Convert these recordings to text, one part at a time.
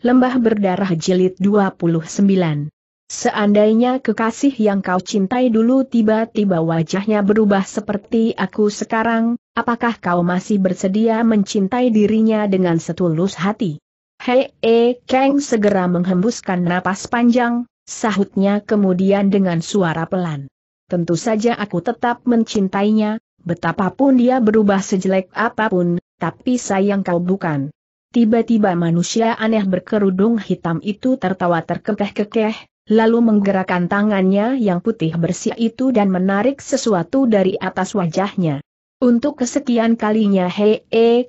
Lembah Berdarah Jilid 29 Seandainya kekasih yang kau cintai dulu tiba-tiba wajahnya berubah seperti aku sekarang, apakah kau masih bersedia mencintai dirinya dengan setulus hati? Hei, e, Kang segera menghembuskan napas panjang, sahutnya kemudian dengan suara pelan. Tentu saja aku tetap mencintainya, betapapun dia berubah sejelek apapun, tapi sayang kau bukan. Tiba-tiba manusia aneh berkerudung hitam itu tertawa terkekeh-kekeh, lalu menggerakkan tangannya yang putih bersih itu dan menarik sesuatu dari atas wajahnya. Untuk kesekian kalinya hee,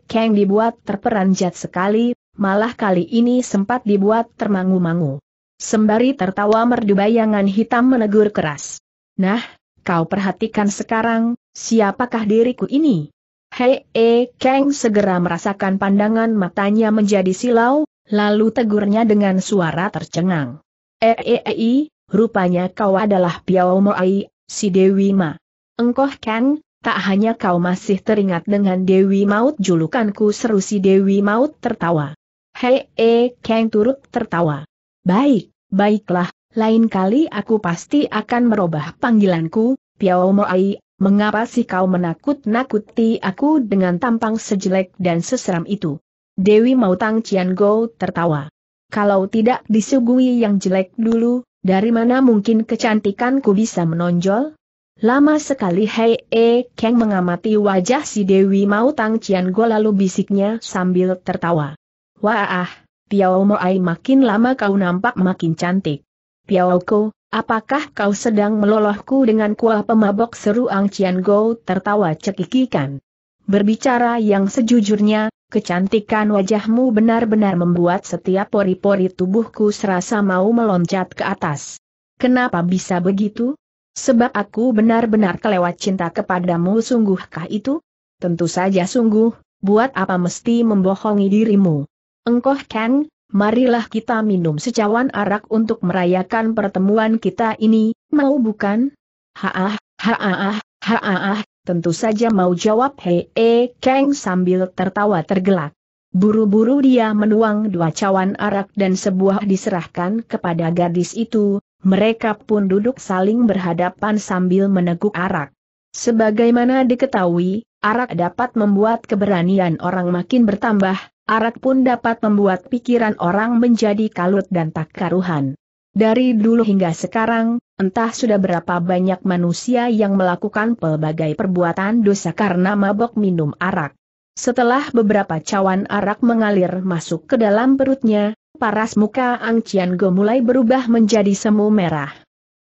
Kang dibuat terperanjat sekali, malah kali ini sempat dibuat termangu-mangu. Sembari tertawa merdu bayangan hitam menegur keras. Nah, kau perhatikan sekarang, siapakah diriku ini? Hei E Kang segera merasakan pandangan matanya menjadi silau, lalu tegurnya dengan suara tercengang. Eei, eh, eh, rupanya kau adalah Piao Moai, si Dewi Ma. Engkau, Kang, tak hanya kau masih teringat dengan Dewi Maut julukanku seru si Dewi Maut tertawa. Hei E Kang turut tertawa. Baik, baiklah, lain kali aku pasti akan merubah panggilanku, Piao Moai, mengapa sih kau menakut-nakuti aku dengan tampang sejelek dan seseram itu? Dewi Mautang Cian Go tertawa. Kalau tidak disuguhi yang jelek dulu, dari mana mungkin kecantikanku bisa menonjol? Lama sekali Hei E Kang mengamati wajah si Dewi Mautang Cian Go lalu bisiknya sambil tertawa. Wah, Piao Moai makin lama kau nampak makin cantik. Piao Ko, Apakah kau sedang melolohku dengan kuah pemabok seru Ang Cian Go tertawa cekikikan. Berbicara yang sejujurnya, kecantikan wajahmu benar-benar membuat setiap pori-pori tubuhku serasa mau meloncat ke atas. Kenapa bisa begitu? Sebab aku benar-benar kelewat cinta kepadamu sungguhkah itu? Tentu saja sungguh, buat apa mesti membohongi dirimu? Engkau kan, marilah kita minum secawan arak untuk merayakan pertemuan kita ini, mau bukan? Haah, haah, haah, tentu saja mau jawab Hei -e Kang sambil tertawa tergelak. Buru-buru dia menuang dua cawan arak dan sebuah diserahkan kepada gadis itu, mereka pun duduk saling berhadapan sambil meneguk arak. Sebagaimana diketahui, arak dapat membuat keberanian orang makin bertambah, arak pun dapat membuat pikiran orang menjadi kalut dan tak karuhan. Dari dulu hingga sekarang, entah sudah berapa banyak manusia yang melakukan pelbagai perbuatan dosa karena mabok minum arak. Setelah beberapa cawan arak mengalir masuk ke dalam perutnya, paras muka Ang Cian mulai berubah menjadi semu merah.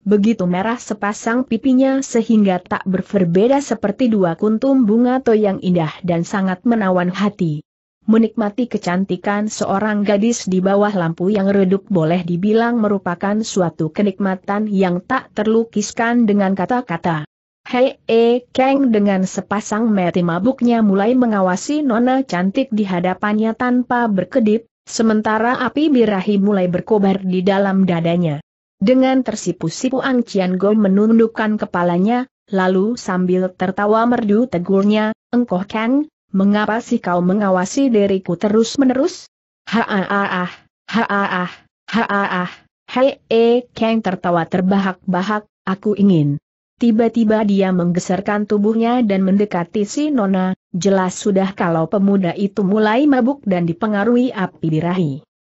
Begitu merah sepasang pipinya sehingga tak berberbeda seperti dua kuntum bunga toyang indah dan sangat menawan hati menikmati kecantikan seorang gadis di bawah lampu yang redup boleh dibilang merupakan suatu kenikmatan yang tak terlukiskan dengan kata-kata. Hei E Kang dengan sepasang mata mabuknya mulai mengawasi nona cantik di hadapannya tanpa berkedip, sementara api birahi mulai berkobar di dalam dadanya. Dengan tersipu-sipu Ang Cian Go menundukkan kepalanya, lalu sambil tertawa merdu tegurnya, "Engkau, Kang, mengapa sih kau mengawasi diriku terus-menerus? Ha-ah-ah, ha-ah-ah, hei-e eh, Kang tertawa terbahak-bahak, aku ingin. Tiba-tiba dia menggeserkan tubuhnya dan mendekati si Nona, jelas sudah kalau pemuda itu mulai mabuk dan dipengaruhi api birahi.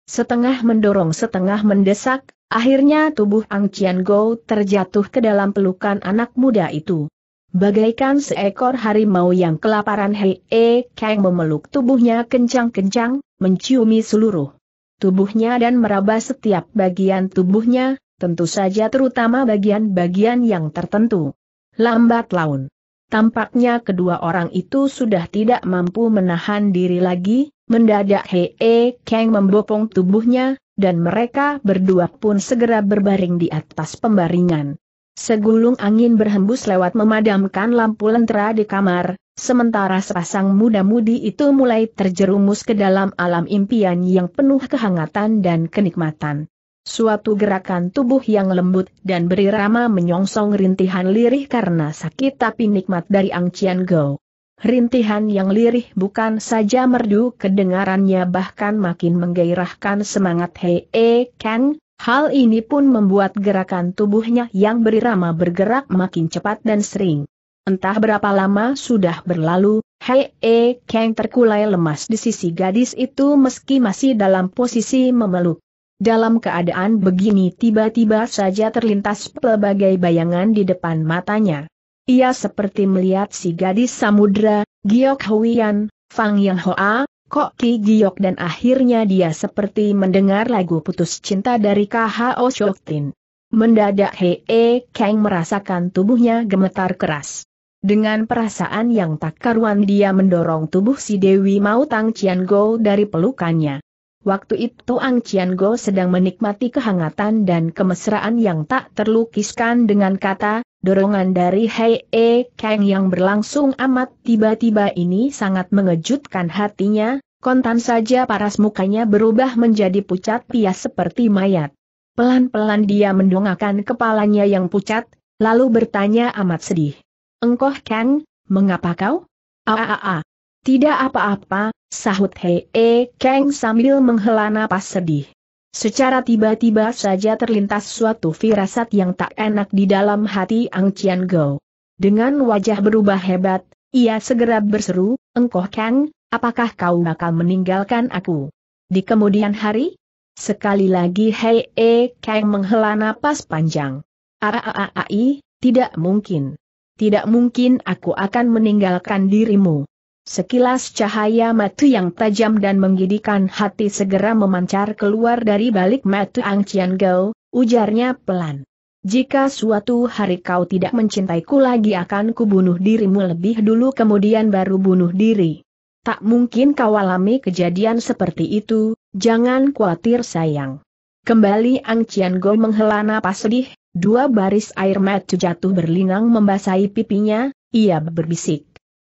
Setengah mendorong setengah mendesak, akhirnya tubuh Ang Chian Go terjatuh ke dalam pelukan anak muda itu. Bagaikan seekor harimau yang kelaparan Hei E Kang memeluk tubuhnya kencang-kencang, menciumi seluruh tubuhnya dan meraba setiap bagian tubuhnya, tentu saja terutama bagian-bagian yang tertentu. Lambat laun. Tampaknya kedua orang itu sudah tidak mampu menahan diri lagi, mendadak Hei E Kang membopong tubuhnya, dan mereka berdua pun segera berbaring di atas pembaringan. Segulung angin berhembus lewat memadamkan lampu lentera di kamar, sementara sepasang muda-mudi itu mulai terjerumus ke dalam alam impian yang penuh kehangatan dan kenikmatan. Suatu gerakan tubuh yang lembut dan berirama menyongsong rintihan lirih karena sakit tapi nikmat dari Ang Chian Go. Rintihan yang lirih bukan saja merdu kedengarannya bahkan makin menggairahkan semangat Hei e Kang, Hal ini pun membuat gerakan tubuhnya yang berirama bergerak makin cepat dan sering. Entah berapa lama sudah berlalu, Hei E Kang terkulai lemas di sisi gadis itu meski masih dalam posisi memeluk. Dalam keadaan begini tiba-tiba saja terlintas pelbagai bayangan di depan matanya. Ia seperti melihat si gadis samudra, Giok Huian, Fang Yang Hoa, Kok Ki Giok dan akhirnya dia seperti mendengar lagu putus cinta dari KHO Shoktin. Mendadak Hee Kang merasakan tubuhnya gemetar keras. Dengan perasaan yang tak karuan dia mendorong tubuh si Dewi Mautang Tang Go dari pelukannya. Waktu itu Ang Chian Go sedang menikmati kehangatan dan kemesraan yang tak terlukiskan dengan kata, dorongan dari Hei E Kang yang berlangsung amat tiba-tiba ini sangat mengejutkan hatinya, kontan saja paras mukanya berubah menjadi pucat pias seperti mayat. Pelan-pelan dia mendongakkan kepalanya yang pucat, lalu bertanya amat sedih. Engkoh Kang, mengapa kau? Aaaa. Tidak apa-apa, sahut Hei E Kang sambil menghela napas sedih. Secara tiba-tiba saja terlintas suatu firasat yang tak enak di dalam hati Ang Chian Go. Dengan wajah berubah hebat, ia segera berseru, Engkoh Kang, apakah kau bakal meninggalkan aku? Di kemudian hari? Sekali lagi Hei E Kang menghela napas panjang. Aaai, tidak mungkin. Tidak mungkin aku akan meninggalkan dirimu. Sekilas cahaya mata yang tajam dan menggidikan hati segera memancar keluar dari balik matu Ang Chian Gao, ujarnya pelan. Jika suatu hari kau tidak mencintaiku lagi akan kubunuh dirimu lebih dulu kemudian baru bunuh diri. Tak mungkin kau alami kejadian seperti itu, jangan khawatir sayang. Kembali Ang Chian Gao menghela napas sedih, dua baris air matu jatuh berlinang membasahi pipinya, ia berbisik.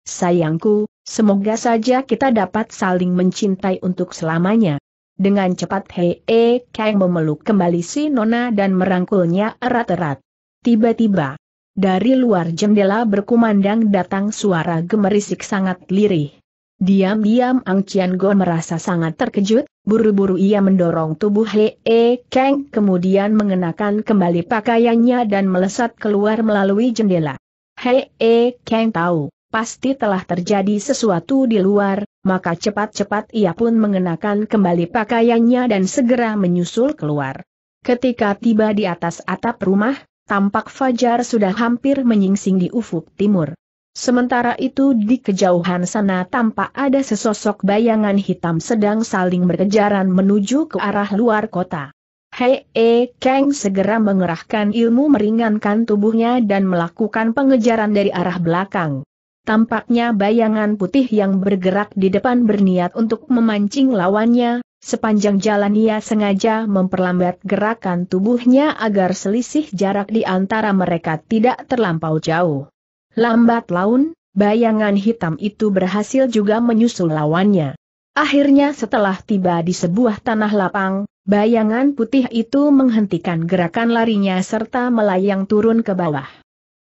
Sayangku, semoga saja kita dapat saling mencintai untuk selamanya. Dengan cepat Hei E Kang memeluk kembali si Nona dan merangkulnya erat-erat. Tiba-tiba, dari luar jendela berkumandang datang suara gemerisik sangat lirih. Diam-diam Ang Cian Go merasa sangat terkejut, buru-buru ia mendorong tubuh Hei e Kang kemudian mengenakan kembali pakaiannya dan melesat keluar melalui jendela. Hei e Kang tahu, pasti telah terjadi sesuatu di luar, maka cepat-cepat ia pun mengenakan kembali pakaiannya dan segera menyusul keluar. Ketika tiba di atas atap rumah, tampak Fajar sudah hampir menyingsing di ufuk timur. Sementara itu di kejauhan sana tampak ada sesosok bayangan hitam sedang saling berkejaran menuju ke arah luar kota. Hei E Kang segera mengerahkan ilmu meringankan tubuhnya dan melakukan pengejaran dari arah belakang. Tampaknya bayangan putih yang bergerak di depan berniat untuk memancing lawannya, sepanjang jalan ia sengaja memperlambat gerakan tubuhnya agar selisih jarak di antara mereka tidak terlampau jauh. Lambat laun, bayangan hitam itu berhasil juga menyusul lawannya. Akhirnya setelah tiba di sebuah tanah lapang, bayangan putih itu menghentikan gerakan larinya serta melayang turun ke bawah.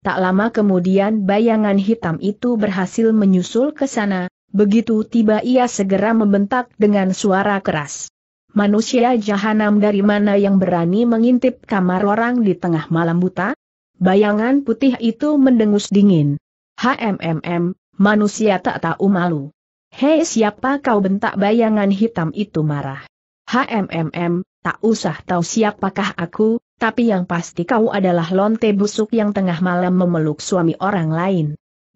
Tak lama kemudian bayangan hitam itu berhasil menyusul ke sana, begitu tiba ia segera membentak dengan suara keras. Manusia jahanam dari mana yang berani mengintip kamar orang di tengah malam buta? Bayangan putih itu mendengus dingin. HMMM, manusia tak tahu malu. Hei siapa kau bentak bayangan hitam itu marah. HMMM, tak usah tahu siapakah aku, tapi yang pasti kau adalah lonte busuk yang tengah malam memeluk suami orang lain.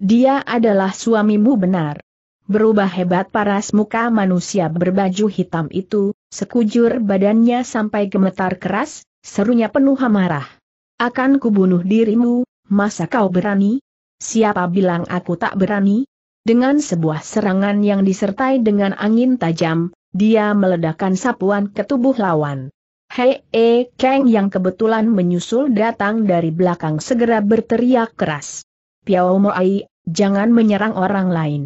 Dia adalah suamimu benar. Berubah hebat paras muka manusia berbaju hitam itu, sekujur badannya sampai gemetar keras, serunya penuh amarah. Akan kubunuh dirimu, masa kau berani? Siapa bilang aku tak berani? Dengan sebuah serangan yang disertai dengan angin tajam, dia meledakkan sapuan ke tubuh lawan. Hei E Kang yang kebetulan menyusul datang dari belakang segera berteriak keras. Piao Moai, jangan menyerang orang lain.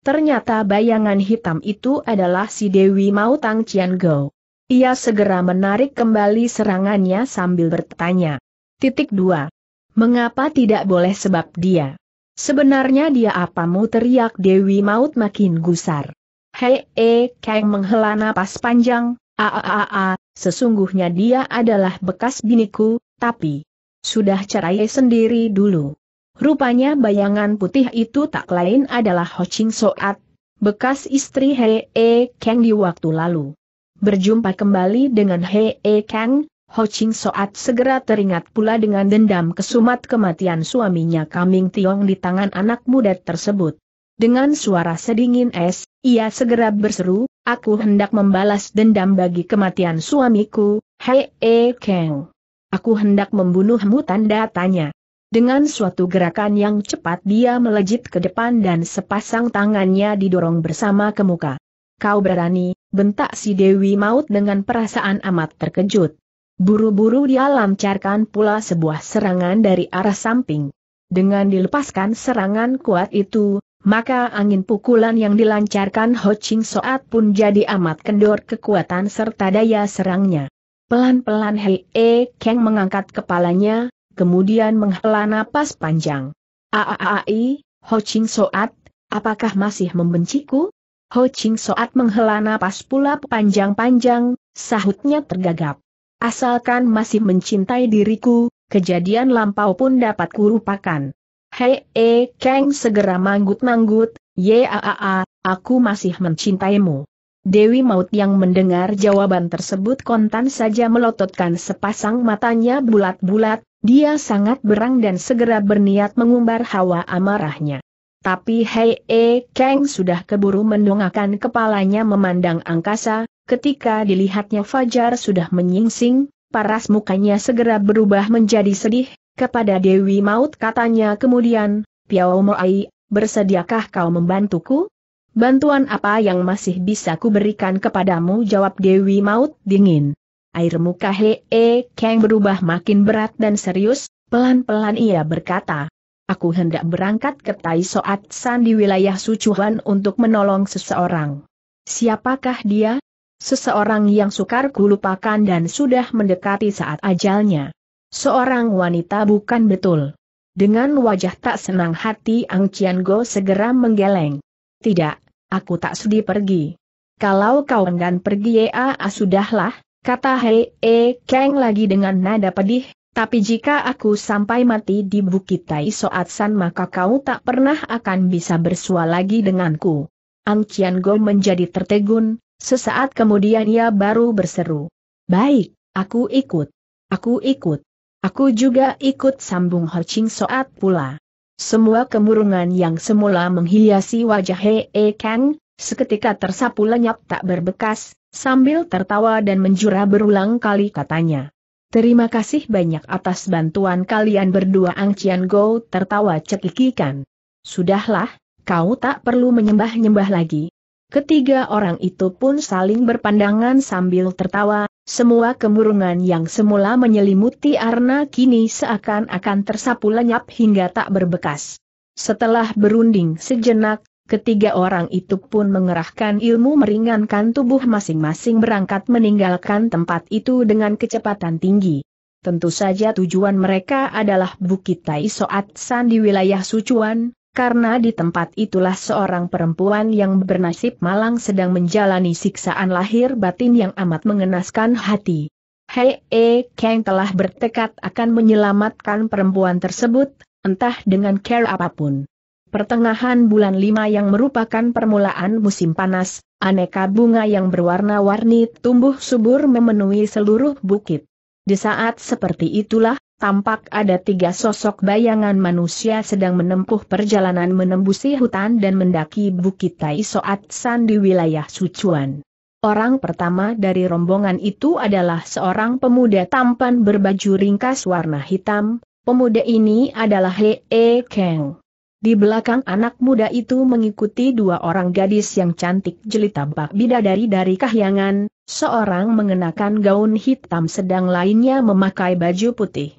Ternyata bayangan hitam itu adalah si Dewi Maut Tang Cian Go. Ia segera menarik kembali serangannya sambil bertanya. Titik dua. Mengapa tidak boleh sebab dia? Sebenarnya dia apa? apamu teriak Dewi Maut makin gusar. Hei, e, Kang menghela napas panjang, a a Sesungguhnya dia adalah bekas biniku, tapi sudah cerai sendiri dulu. Rupanya bayangan putih itu tak lain adalah Ho Ching Soat, bekas istri He E Kang di waktu lalu. Berjumpa kembali dengan He E Kang, Ho Ching Soat segera teringat pula dengan dendam kesumat kematian suaminya Kaming Tiong di tangan anak muda tersebut. Dengan suara sedingin es, ia segera berseru, Aku hendak membalas dendam bagi kematian suamiku, Hei E Kang. Aku hendak membunuhmu tanda tanya. Dengan suatu gerakan yang cepat dia melejit ke depan dan sepasang tangannya didorong bersama ke muka. Kau berani, bentak si Dewi Maut dengan perasaan amat terkejut. Buru-buru dia lancarkan pula sebuah serangan dari arah samping. Dengan dilepaskan serangan kuat itu, maka angin pukulan yang dilancarkan Ho Ching Soat pun jadi amat kendor kekuatan serta daya serangnya. Pelan-pelan Hei E Kang mengangkat kepalanya, kemudian menghela napas panjang. Aaai, Ho Ching Soat, apakah masih membenciku? Ho Ching Soat menghela napas pula panjang-panjang, sahutnya tergagap. Asalkan masih mencintai diriku, kejadian lampau pun dapat kurupakan. Hei, e, Kang segera manggut-manggut, yaa, aku masih mencintaimu. Dewi Maut yang mendengar jawaban tersebut kontan saja melototkan sepasang matanya bulat-bulat, dia sangat berang dan segera berniat mengumbar hawa amarahnya. Tapi Hei E Kang sudah keburu mendongakkan kepalanya memandang angkasa, ketika dilihatnya Fajar sudah menyingsing, paras mukanya segera berubah menjadi sedih, kepada Dewi Maut katanya kemudian, Piao Moai, bersediakah kau membantuku? Bantuan apa yang masih bisa berikan kepadamu jawab Dewi Maut dingin. Air muka He e, keng Kang berubah makin berat dan serius, pelan-pelan ia berkata. Aku hendak berangkat ke Tai Soat San di wilayah Sucuhan untuk menolong seseorang. Siapakah dia? Seseorang yang sukar kulupakan dan sudah mendekati saat ajalnya. Seorang wanita bukan betul. Dengan wajah tak senang hati Ang Cian Go segera menggeleng. Tidak, aku tak sudi pergi. Kalau kau enggan pergi ya ah, sudahlah, kata Hei E Kang lagi dengan nada pedih, tapi jika aku sampai mati di Bukit Tai Soat San maka kau tak pernah akan bisa bersua lagi denganku. Ang Cian Go menjadi tertegun, sesaat kemudian ia baru berseru. Baik, aku ikut. Aku ikut. Aku juga ikut sambung Ho Ching Soat pula. Semua kemurungan yang semula menghiasi wajah Hee Kang, seketika tersapu lenyap tak berbekas, sambil tertawa dan menjura berulang kali katanya. Terima kasih banyak atas bantuan kalian berdua Ang Chian Go tertawa cekikikan. Sudahlah, kau tak perlu menyembah-nyembah lagi. Ketiga orang itu pun saling berpandangan sambil tertawa, semua kemurungan yang semula menyelimuti Arna kini seakan-akan tersapu lenyap hingga tak berbekas. Setelah berunding sejenak, ketiga orang itu pun mengerahkan ilmu meringankan tubuh masing-masing berangkat meninggalkan tempat itu dengan kecepatan tinggi. Tentu saja tujuan mereka adalah Bukit Tai Soat San di wilayah Sucuan, karena di tempat itulah seorang perempuan yang bernasib malang sedang menjalani siksaan lahir batin yang amat mengenaskan hati. Hei E. Kang telah bertekad akan menyelamatkan perempuan tersebut, entah dengan care apapun. Pertengahan bulan lima yang merupakan permulaan musim panas, aneka bunga yang berwarna-warni tumbuh subur memenuhi seluruh bukit. Di saat seperti itulah, tampak ada tiga sosok bayangan manusia sedang menempuh perjalanan menembusi hutan dan mendaki Bukit Tai Soat San di wilayah Sucuan. Orang pertama dari rombongan itu adalah seorang pemuda tampan berbaju ringkas warna hitam, pemuda ini adalah He E Kang. Di belakang anak muda itu mengikuti dua orang gadis yang cantik jelita bak bidadari dari kahyangan, seorang mengenakan gaun hitam sedang lainnya memakai baju putih.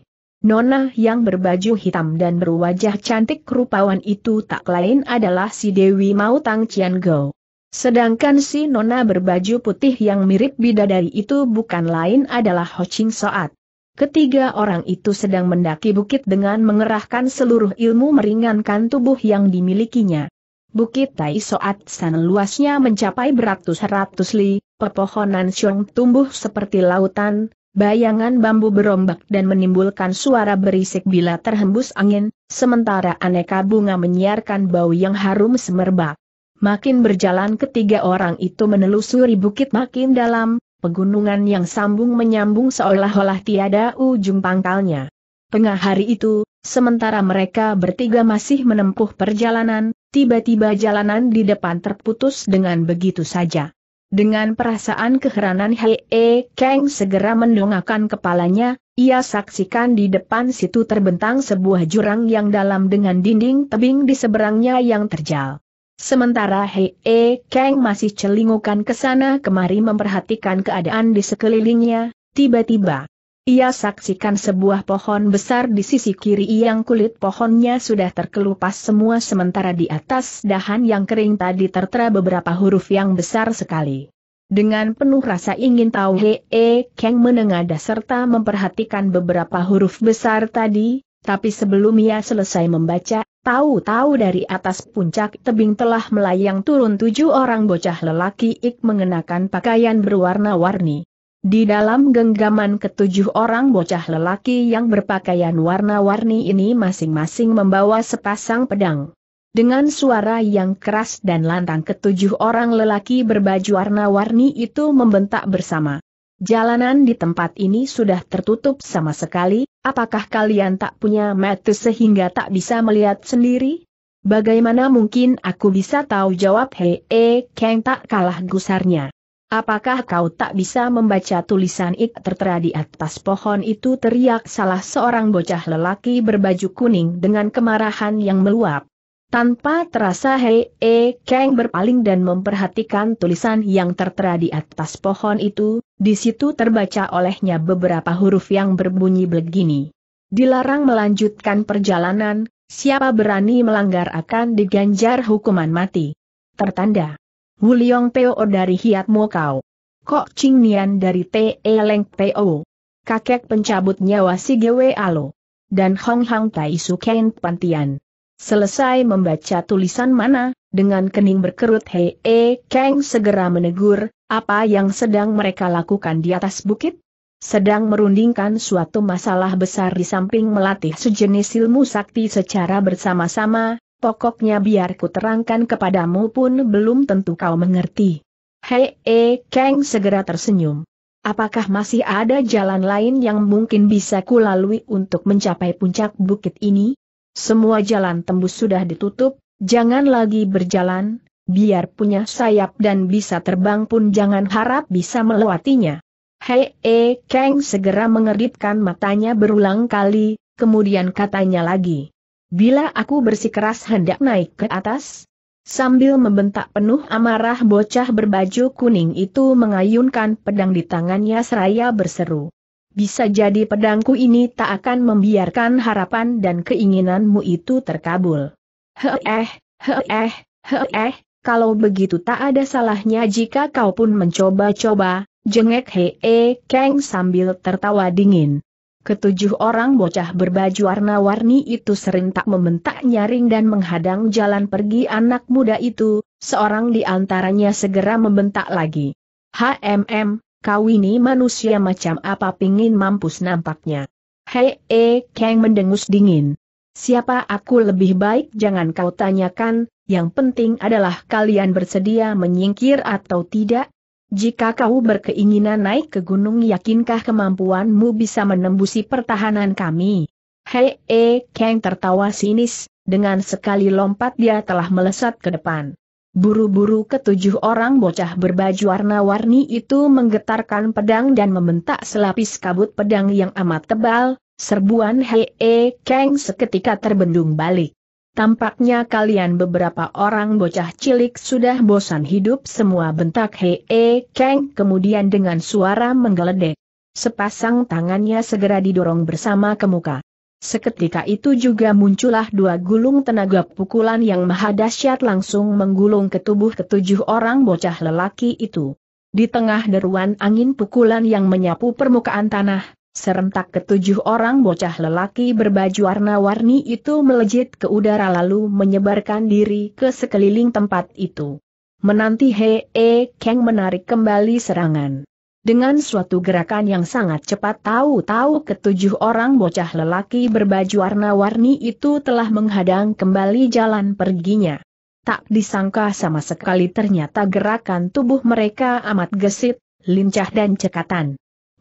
Nona yang berbaju hitam dan berwajah cantik rupawan itu tak lain adalah si Dewi Mautang Cian Go. Sedangkan si Nona berbaju putih yang mirip bidadari itu bukan lain adalah Ho Ching Soat. Ketiga orang itu sedang mendaki bukit dengan mengerahkan seluruh ilmu meringankan tubuh yang dimilikinya. Bukit Tai Soat San luasnya mencapai beratus-ratus li, pepohonan siung tumbuh seperti lautan, Bayangan bambu berombak dan menimbulkan suara berisik bila terhembus angin, sementara aneka bunga menyiarkan bau yang harum semerbak. Makin berjalan ketiga orang itu menelusuri bukit makin dalam, pegunungan yang sambung menyambung seolah-olah tiada ujung pangkalnya. Tengah hari itu, sementara mereka bertiga masih menempuh perjalanan, tiba-tiba jalanan di depan terputus dengan begitu saja. Dengan perasaan keheranan Hei e Kang segera mendongakkan kepalanya, ia saksikan di depan situ terbentang sebuah jurang yang dalam dengan dinding tebing di seberangnya yang terjal. Sementara Hei e Kang masih celingukan ke sana kemari memperhatikan keadaan di sekelilingnya, tiba-tiba ia saksikan sebuah pohon besar di sisi kiri yang kulit pohonnya sudah terkelupas semua sementara di atas dahan yang kering tadi tertera beberapa huruf yang besar sekali. Dengan penuh rasa ingin tahu He-E Kang menengadah serta memperhatikan beberapa huruf besar tadi, tapi sebelum ia selesai membaca, tahu-tahu dari atas puncak tebing telah melayang turun tujuh orang bocah lelaki ik mengenakan pakaian berwarna-warni. Di dalam genggaman ketujuh orang bocah lelaki yang berpakaian warna-warni ini masing-masing membawa sepasang pedang. Dengan suara yang keras dan lantang ketujuh orang lelaki berbaju warna-warni itu membentak bersama. Jalanan di tempat ini sudah tertutup sama sekali, apakah kalian tak punya mata sehingga tak bisa melihat sendiri? Bagaimana mungkin aku bisa tahu jawab hee, -he eh, Kang tak kalah gusarnya. Apakah kau tak bisa membaca tulisan ik tertera di atas pohon itu teriak salah seorang bocah lelaki berbaju kuning dengan kemarahan yang meluap. Tanpa terasa Hei E keng berpaling dan memperhatikan tulisan yang tertera di atas pohon itu, di situ terbaca olehnya beberapa huruf yang berbunyi begini. Dilarang melanjutkan perjalanan, siapa berani melanggar akan diganjar hukuman mati. Tertanda. Wuliong Teo dari Hiat Mokau. Kau. Kok Ching Nian dari Te Leng Po. Kakek pencabut nyawa si Gwe Alo. Dan Hong Hang Tai Ken Pantian. Selesai membaca tulisan mana, dengan kening berkerut Hei E Kang segera menegur, apa yang sedang mereka lakukan di atas bukit? Sedang merundingkan suatu masalah besar di samping melatih sejenis ilmu sakti secara bersama-sama, Pokoknya biar ku terangkan kepadamu pun belum tentu kau mengerti. Hei, e, Kang segera tersenyum. Apakah masih ada jalan lain yang mungkin bisa ku lalui untuk mencapai puncak bukit ini? Semua jalan tembus sudah ditutup, jangan lagi berjalan, biar punya sayap dan bisa terbang pun jangan harap bisa melewatinya. Hei, e, Kang segera mengeritkan matanya berulang kali, kemudian katanya lagi. Bila aku bersikeras hendak naik ke atas, sambil membentak penuh amarah bocah berbaju kuning itu mengayunkan pedang di tangannya seraya berseru. Bisa jadi pedangku ini tak akan membiarkan harapan dan keinginanmu itu terkabul. Heh eh, heh eh, heh eh, kalau begitu tak ada salahnya jika kau pun mencoba-coba, jengek hee keng sambil tertawa dingin. Ketujuh orang bocah berbaju warna-warni itu serentak membentak nyaring dan menghadang jalan pergi anak muda itu, seorang di antaranya segera membentak lagi. HMM, kau ini manusia macam apa pingin mampus nampaknya. Hei, -e, Kang mendengus dingin. Siapa aku lebih baik jangan kau tanyakan, yang penting adalah kalian bersedia menyingkir atau tidak, jika kau berkeinginan naik ke gunung yakinkah kemampuanmu bisa menembusi pertahanan kami? Hei, e, Kang tertawa sinis, dengan sekali lompat dia telah melesat ke depan. Buru-buru ketujuh orang bocah berbaju warna-warni itu menggetarkan pedang dan membentak selapis kabut pedang yang amat tebal, serbuan Hei, e, Kang seketika terbendung balik. Tampaknya kalian beberapa orang bocah cilik sudah bosan hidup semua bentak hee keng kemudian dengan suara menggeledek. Sepasang tangannya segera didorong bersama ke muka. Seketika itu juga muncullah dua gulung tenaga pukulan yang maha dahsyat langsung menggulung ke tubuh ketujuh orang bocah lelaki itu. Di tengah deruan angin pukulan yang menyapu permukaan tanah, Serentak ketujuh orang bocah lelaki berbaju warna-warni itu melejit ke udara lalu menyebarkan diri ke sekeliling tempat itu. Menanti He E Kang menarik kembali serangan. Dengan suatu gerakan yang sangat cepat tahu-tahu ketujuh orang bocah lelaki berbaju warna-warni itu telah menghadang kembali jalan perginya. Tak disangka sama sekali ternyata gerakan tubuh mereka amat gesit, lincah dan cekatan.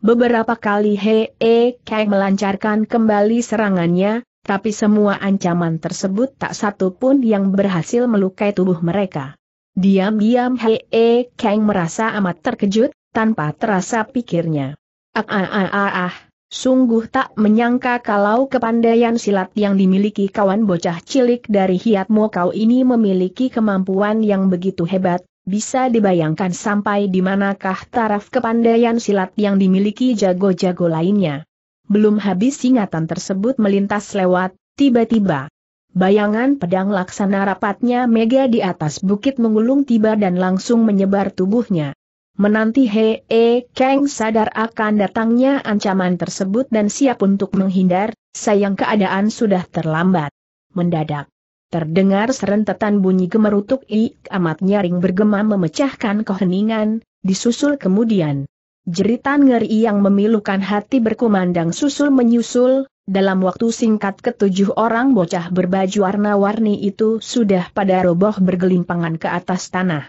Beberapa kali Hee -he e, Kai melancarkan kembali serangannya, tapi semua ancaman tersebut tak satu pun yang berhasil melukai tubuh mereka. Diam-diam Hee -he e, Kai merasa amat terkejut, tanpa terasa pikirnya. Ah ah ah ah ah. Sungguh tak menyangka kalau kepandaian silat yang dimiliki kawan bocah cilik dari Hiatmo kau ini memiliki kemampuan yang begitu hebat, bisa dibayangkan sampai di manakah taraf kepandaian silat yang dimiliki jago-jago lainnya. Belum habis ingatan tersebut melintas lewat, tiba-tiba. Bayangan pedang laksana rapatnya mega di atas bukit mengulung tiba dan langsung menyebar tubuhnya. Menanti hee, Kang sadar akan datangnya ancaman tersebut dan siap untuk menghindar, sayang keadaan sudah terlambat. Mendadak, Terdengar serentetan bunyi gemerutuk i amat nyaring bergema memecahkan keheningan, disusul kemudian. Jeritan ngeri yang memilukan hati berkumandang susul menyusul, dalam waktu singkat ketujuh orang bocah berbaju warna-warni itu sudah pada roboh bergelimpangan ke atas tanah.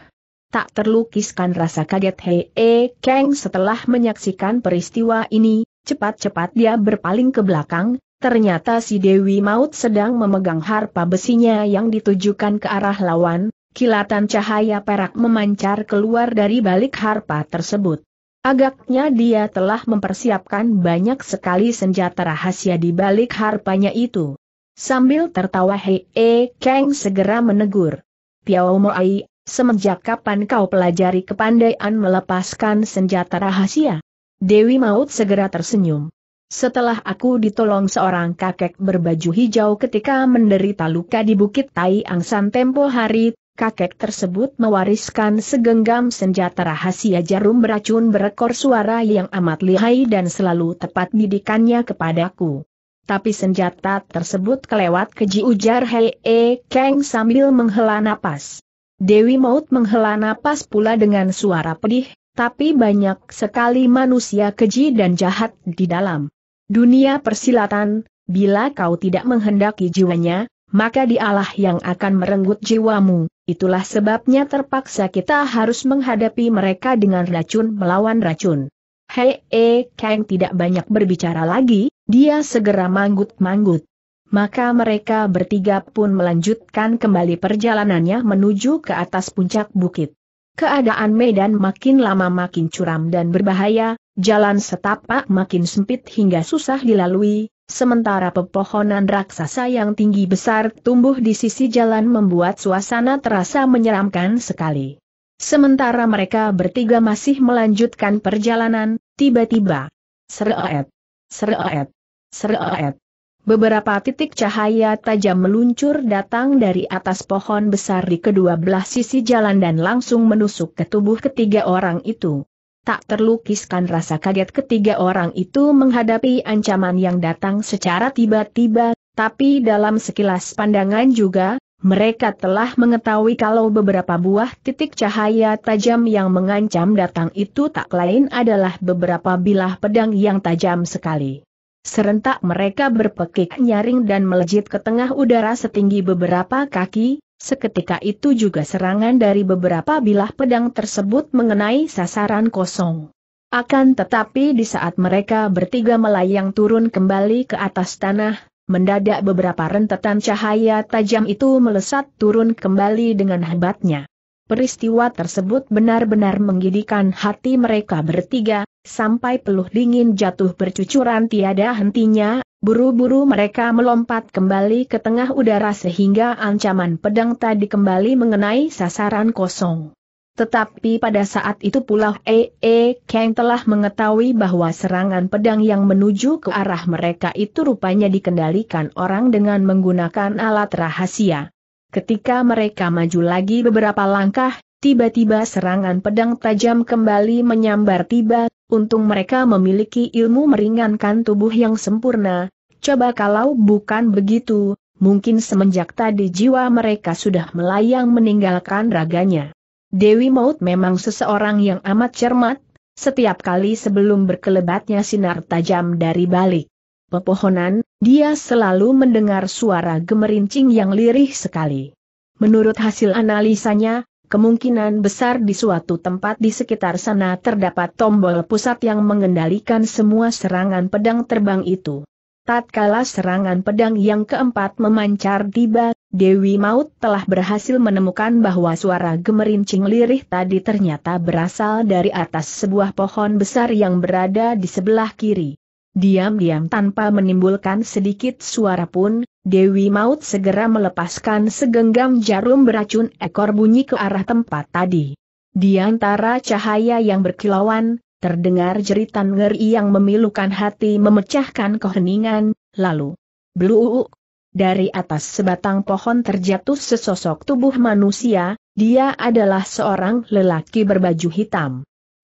Tak terlukiskan rasa kaget Hei E Kang setelah menyaksikan peristiwa ini, cepat-cepat dia berpaling ke belakang, Ternyata si Dewi Maut sedang memegang harpa besinya yang ditujukan ke arah lawan, kilatan cahaya perak memancar keluar dari balik harpa tersebut. Agaknya dia telah mempersiapkan banyak sekali senjata rahasia di balik harpanya itu. Sambil tertawa Hei Kang segera menegur. Piao Moai, semenjak kapan kau pelajari kepandaian melepaskan senjata rahasia? Dewi Maut segera tersenyum setelah aku ditolong seorang kakek berbaju hijau ketika menderita luka di Bukit Tai Angsan tempo hari, kakek tersebut mewariskan segenggam senjata rahasia jarum beracun berekor suara yang amat lihai dan selalu tepat didikannya kepadaku. Tapi senjata tersebut kelewat keji ujar Hei E Kang sambil menghela napas. Dewi Maut menghela napas pula dengan suara pedih, tapi banyak sekali manusia keji dan jahat di dalam. Dunia persilatan, bila kau tidak menghendaki jiwanya, maka dialah yang akan merenggut jiwamu. Itulah sebabnya terpaksa kita harus menghadapi mereka dengan racun melawan racun. Hei, e, Kang tidak banyak berbicara lagi, dia segera manggut-manggut. Maka mereka bertiga pun melanjutkan kembali perjalanannya menuju ke atas puncak bukit. Keadaan medan makin lama makin curam dan berbahaya, Jalan setapak makin sempit hingga susah dilalui, sementara pepohonan raksasa yang tinggi besar tumbuh di sisi jalan membuat suasana terasa menyeramkan sekali. Sementara mereka bertiga masih melanjutkan perjalanan, tiba-tiba. Sereet. Sereet. Sereet. Beberapa titik cahaya tajam meluncur datang dari atas pohon besar di kedua belah sisi jalan dan langsung menusuk ke tubuh ketiga orang itu tak terlukiskan rasa kaget ketiga orang itu menghadapi ancaman yang datang secara tiba-tiba, tapi dalam sekilas pandangan juga, mereka telah mengetahui kalau beberapa buah titik cahaya tajam yang mengancam datang itu tak lain adalah beberapa bilah pedang yang tajam sekali. Serentak mereka berpekik nyaring dan melejit ke tengah udara setinggi beberapa kaki, Seketika itu juga serangan dari beberapa bilah pedang tersebut mengenai sasaran kosong. Akan tetapi di saat mereka bertiga melayang turun kembali ke atas tanah, mendadak beberapa rentetan cahaya tajam itu melesat turun kembali dengan hebatnya. Peristiwa tersebut benar-benar menggidikan hati mereka bertiga, sampai peluh dingin jatuh bercucuran tiada hentinya, Buru-buru mereka melompat kembali ke tengah udara sehingga ancaman pedang tadi kembali mengenai sasaran kosong. Tetapi pada saat itu pula E.E. E. Kang telah mengetahui bahwa serangan pedang yang menuju ke arah mereka itu rupanya dikendalikan orang dengan menggunakan alat rahasia. Ketika mereka maju lagi beberapa langkah, tiba-tiba serangan pedang tajam kembali menyambar tiba Untung mereka memiliki ilmu meringankan tubuh yang sempurna, coba kalau bukan begitu, mungkin semenjak tadi jiwa mereka sudah melayang meninggalkan raganya. Dewi Maut memang seseorang yang amat cermat, setiap kali sebelum berkelebatnya sinar tajam dari balik pepohonan, dia selalu mendengar suara gemerincing yang lirih sekali. Menurut hasil analisanya, Kemungkinan besar di suatu tempat di sekitar sana terdapat tombol pusat yang mengendalikan semua serangan pedang terbang itu. Tatkala serangan pedang yang keempat memancar tiba, Dewi Maut telah berhasil menemukan bahwa suara gemerincing lirih tadi ternyata berasal dari atas sebuah pohon besar yang berada di sebelah kiri. Diam-diam tanpa menimbulkan sedikit suara pun, Dewi Maut segera melepaskan segenggam jarum beracun ekor bunyi ke arah tempat tadi. Di antara cahaya yang berkilauan, terdengar jeritan ngeri yang memilukan hati memecahkan keheningan, lalu, bluuk, dari atas sebatang pohon terjatuh sesosok tubuh manusia, dia adalah seorang lelaki berbaju hitam.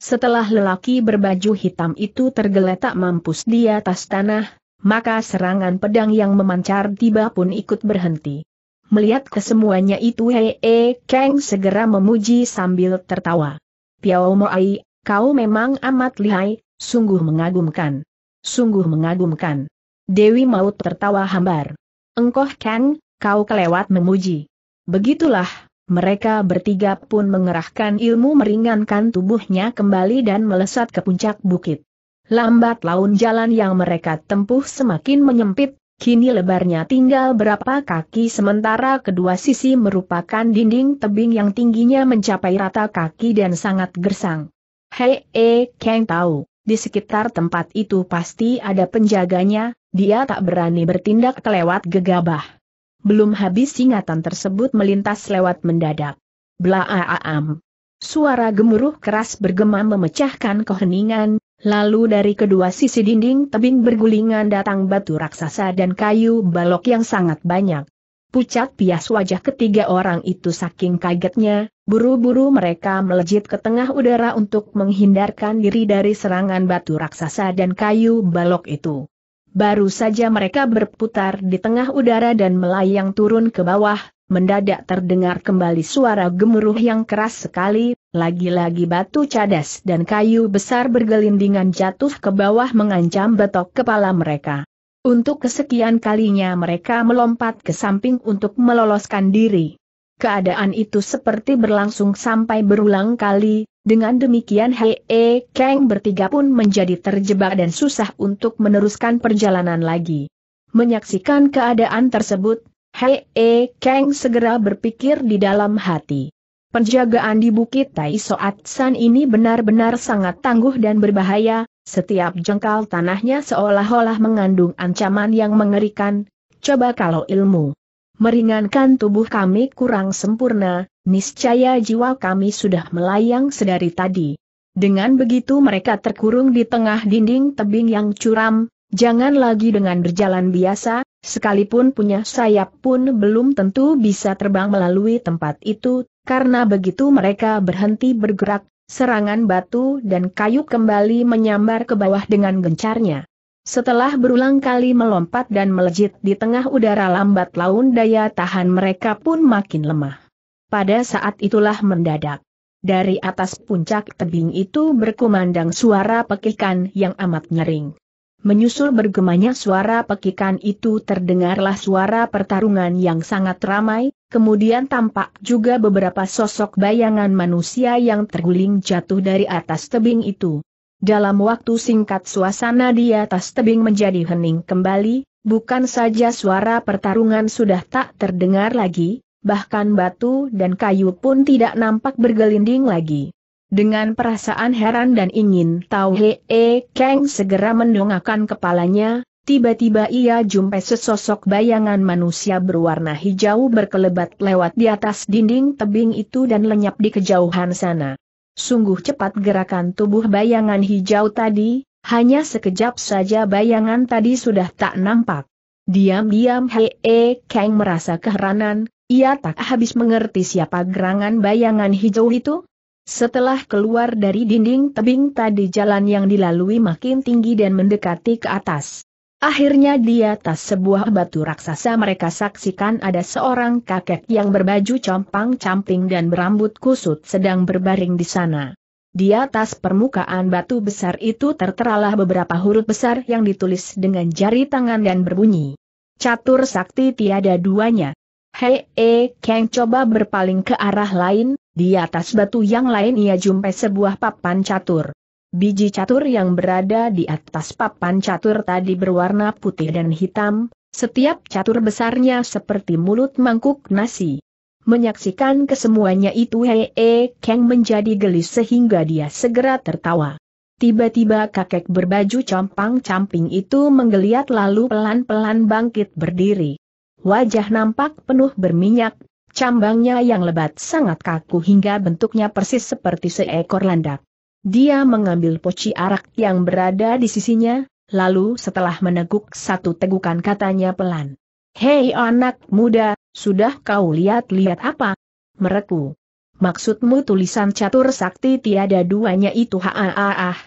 Setelah lelaki berbaju hitam itu tergeletak mampus di atas tanah, maka serangan pedang yang memancar tiba pun ikut berhenti. Melihat kesemuanya itu Hei -e Kang segera memuji sambil tertawa. Piao Moai, kau memang amat lihai, sungguh mengagumkan. Sungguh mengagumkan. Dewi Maut tertawa hambar. Engkoh Kang, kau kelewat memuji. Begitulah, mereka bertiga pun mengerahkan ilmu meringankan tubuhnya kembali dan melesat ke puncak bukit. Lambat laun jalan yang mereka tempuh semakin menyempit, kini lebarnya tinggal berapa kaki sementara kedua sisi merupakan dinding tebing yang tingginya mencapai rata kaki dan sangat gersang. Hei, eh, Kang tahu, di sekitar tempat itu pasti ada penjaganya, dia tak berani bertindak kelewat gegabah. Belum habis ingatan tersebut melintas lewat mendadak. Blaaam. Suara gemuruh keras bergema memecahkan keheningan, Lalu dari kedua sisi dinding tebing bergulingan datang batu raksasa dan kayu balok yang sangat banyak. Pucat pias wajah ketiga orang itu saking kagetnya, buru-buru mereka melejit ke tengah udara untuk menghindarkan diri dari serangan batu raksasa dan kayu balok itu. Baru saja mereka berputar di tengah udara dan melayang turun ke bawah, mendadak terdengar kembali suara gemuruh yang keras sekali, lagi-lagi batu cadas dan kayu besar bergelindingan jatuh ke bawah mengancam betok kepala mereka. Untuk kesekian kalinya mereka melompat ke samping untuk meloloskan diri. Keadaan itu seperti berlangsung sampai berulang kali, dengan demikian Hei e Kang bertiga pun menjadi terjebak dan susah untuk meneruskan perjalanan lagi. Menyaksikan keadaan tersebut, Hei E eh, Kang segera berpikir di dalam hati. Penjagaan di Bukit Tai Soat San ini benar-benar sangat tangguh dan berbahaya, setiap jengkal tanahnya seolah-olah mengandung ancaman yang mengerikan, coba kalau ilmu meringankan tubuh kami kurang sempurna, niscaya jiwa kami sudah melayang sedari tadi. Dengan begitu mereka terkurung di tengah dinding tebing yang curam, Jangan lagi dengan berjalan biasa, sekalipun punya sayap pun belum tentu bisa terbang melalui tempat itu, karena begitu mereka berhenti bergerak, serangan batu dan kayu kembali menyambar ke bawah dengan gencarnya. Setelah berulang kali melompat dan melejit di tengah udara lambat laun daya tahan mereka pun makin lemah. Pada saat itulah mendadak. Dari atas puncak tebing itu berkumandang suara pekikan yang amat nyering. Menyusul bergemanya suara pekikan itu terdengarlah suara pertarungan yang sangat ramai, kemudian tampak juga beberapa sosok bayangan manusia yang terguling jatuh dari atas tebing itu. Dalam waktu singkat suasana di atas tebing menjadi hening kembali, bukan saja suara pertarungan sudah tak terdengar lagi, bahkan batu dan kayu pun tidak nampak bergelinding lagi. Dengan perasaan heran dan ingin tahu Hee Kang segera mendongakkan kepalanya, tiba-tiba ia jumpai sesosok bayangan manusia berwarna hijau berkelebat lewat di atas dinding tebing itu dan lenyap di kejauhan sana. Sungguh cepat gerakan tubuh bayangan hijau tadi, hanya sekejap saja bayangan tadi sudah tak nampak. Diam-diam Hee Kang merasa keheranan, ia tak habis mengerti siapa gerangan bayangan hijau itu, setelah keluar dari dinding tebing tadi jalan yang dilalui makin tinggi dan mendekati ke atas. Akhirnya di atas sebuah batu raksasa mereka saksikan ada seorang kakek yang berbaju compang-camping dan berambut kusut sedang berbaring di sana. Di atas permukaan batu besar itu terteralah beberapa huruf besar yang ditulis dengan jari tangan dan berbunyi. Catur sakti tiada duanya. Hei eh, Kang coba berpaling ke arah lain, di atas batu yang lain ia jumpai sebuah papan catur. Biji catur yang berada di atas papan catur tadi berwarna putih dan hitam, setiap catur besarnya seperti mulut mangkuk nasi. Menyaksikan kesemuanya itu Hei eh, Kang menjadi gelis sehingga dia segera tertawa. Tiba-tiba kakek berbaju compang-camping itu menggeliat lalu pelan-pelan bangkit berdiri. Wajah nampak penuh berminyak, cambangnya yang lebat sangat kaku hingga bentuknya persis seperti seekor landak. Dia mengambil poci arak yang berada di sisinya, lalu setelah meneguk satu tegukan katanya pelan. Hei anak muda, sudah kau lihat-lihat apa? Mereku. Maksudmu tulisan catur sakti tiada duanya itu ha-ah-ah,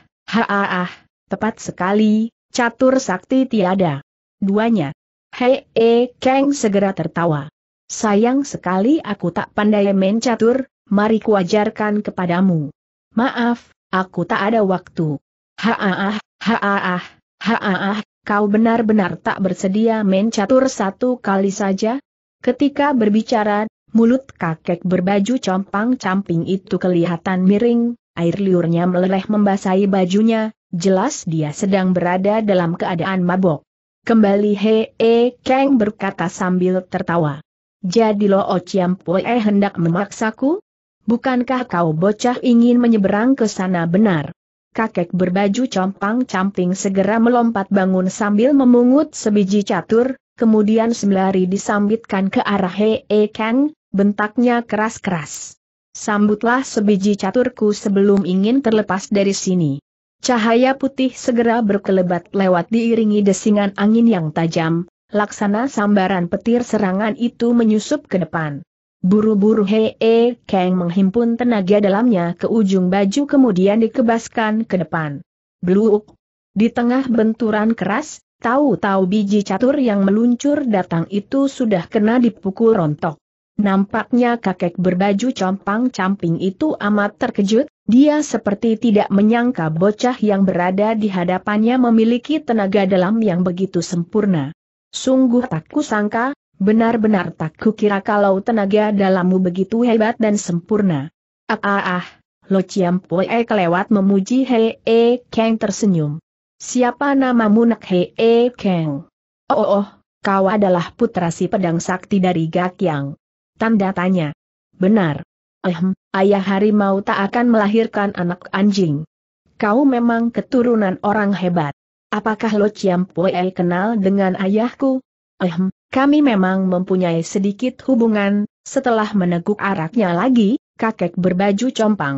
tepat sekali, catur sakti tiada. Duanya, Hei eh, Kang segera tertawa. Sayang sekali aku tak pandai main catur, mari kuajarkan kepadamu. Maaf, aku tak ada waktu. Haaah, haaah, haaah, kau benar-benar tak bersedia main catur satu kali saja? Ketika berbicara, mulut kakek berbaju compang-camping itu kelihatan miring, air liurnya meleleh membasahi bajunya, jelas dia sedang berada dalam keadaan mabok. Kembali He E Kang berkata sambil tertawa. Jadi lo Ociam Pue eh, hendak memaksaku? Bukankah kau bocah ingin menyeberang ke sana benar? Kakek berbaju compang-camping segera melompat bangun sambil memungut sebiji catur, kemudian sembari disambitkan ke arah He E Kang, bentaknya keras-keras. Sambutlah sebiji caturku sebelum ingin terlepas dari sini. Cahaya putih segera berkelebat lewat diiringi desingan angin yang tajam, laksana sambaran petir serangan itu menyusup ke depan. Buru-buru Hee -he Kang menghimpun tenaga dalamnya ke ujung baju kemudian dikebaskan ke depan. Bluuk! Di tengah benturan keras, tahu-tahu biji catur yang meluncur datang itu sudah kena dipukul rontok. Nampaknya kakek berbaju compang-camping itu amat terkejut, dia seperti tidak menyangka bocah yang berada di hadapannya memiliki tenaga dalam yang begitu sempurna. Sungguh tak kusangka, benar-benar tak kukira kalau tenaga dalammu begitu hebat dan sempurna. Ah ah ah, Lo Chiam Poe kelewat memuji Hei E Kang tersenyum. Siapa namamu nak He E Kang? Oh oh oh, kau adalah putra si pedang sakti dari Gak Yang. Tanda tanya. Benar, Ehem, ah, ayah harimau tak akan melahirkan anak anjing. Kau memang keturunan orang hebat. Apakah Lo Chiam Pue kenal dengan ayahku? Ehem, ah, kami memang mempunyai sedikit hubungan, setelah meneguk araknya lagi, kakek berbaju compang.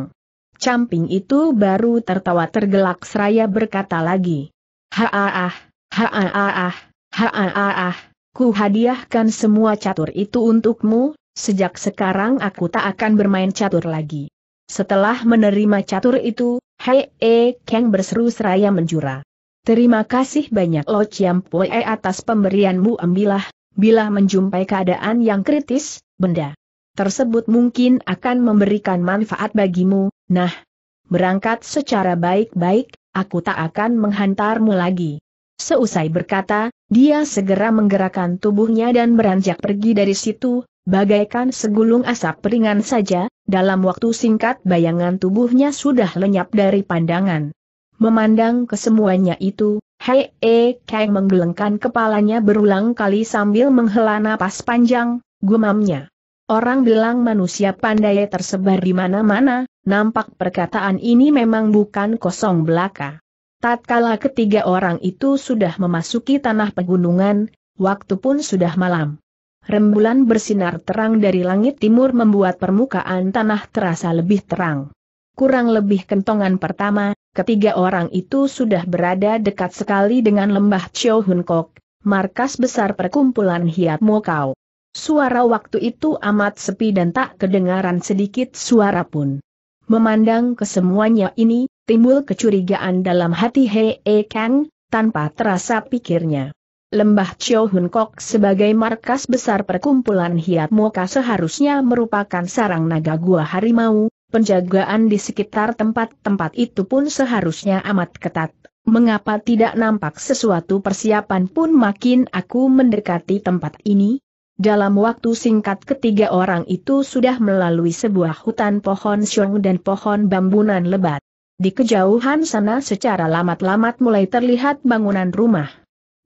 Camping itu baru tertawa tergelak seraya berkata lagi. Haaah, haaah, haaah, ku hadiahkan semua catur itu untukmu, Sejak sekarang aku tak akan bermain catur lagi. Setelah menerima catur itu, Hei E Kang berseru seraya menjura. Terima kasih banyak Lo Chiam Pue atas pemberianmu ambillah, bila menjumpai keadaan yang kritis, benda tersebut mungkin akan memberikan manfaat bagimu, nah, berangkat secara baik-baik, aku tak akan menghantarmu lagi. Seusai berkata, dia segera menggerakkan tubuhnya dan beranjak pergi dari situ, Bagaikan segulung asap ringan saja, dalam waktu singkat bayangan tubuhnya sudah lenyap dari pandangan. Memandang kesemuanya itu, Hei E Kang menggelengkan kepalanya berulang kali sambil menghela napas panjang, gumamnya. Orang bilang manusia pandai tersebar di mana-mana, nampak perkataan ini memang bukan kosong belaka. Tatkala ketiga orang itu sudah memasuki tanah pegunungan, waktu pun sudah malam rembulan bersinar terang dari langit timur membuat permukaan tanah terasa lebih terang. Kurang lebih kentongan pertama, ketiga orang itu sudah berada dekat sekali dengan lembah Chow Hun Kok, markas besar perkumpulan Hiat Mokau. Suara waktu itu amat sepi dan tak kedengaran sedikit suara pun. Memandang kesemuanya ini, timbul kecurigaan dalam hati Hei e Kang, tanpa terasa pikirnya. Lembah Chiu Hun Kok sebagai markas besar perkumpulan Hiat Moka seharusnya merupakan sarang naga gua harimau, penjagaan di sekitar tempat-tempat itu pun seharusnya amat ketat. Mengapa tidak nampak sesuatu persiapan pun makin aku mendekati tempat ini? Dalam waktu singkat ketiga orang itu sudah melalui sebuah hutan pohon siung dan pohon bambunan lebat. Di kejauhan sana secara lamat-lamat mulai terlihat bangunan rumah.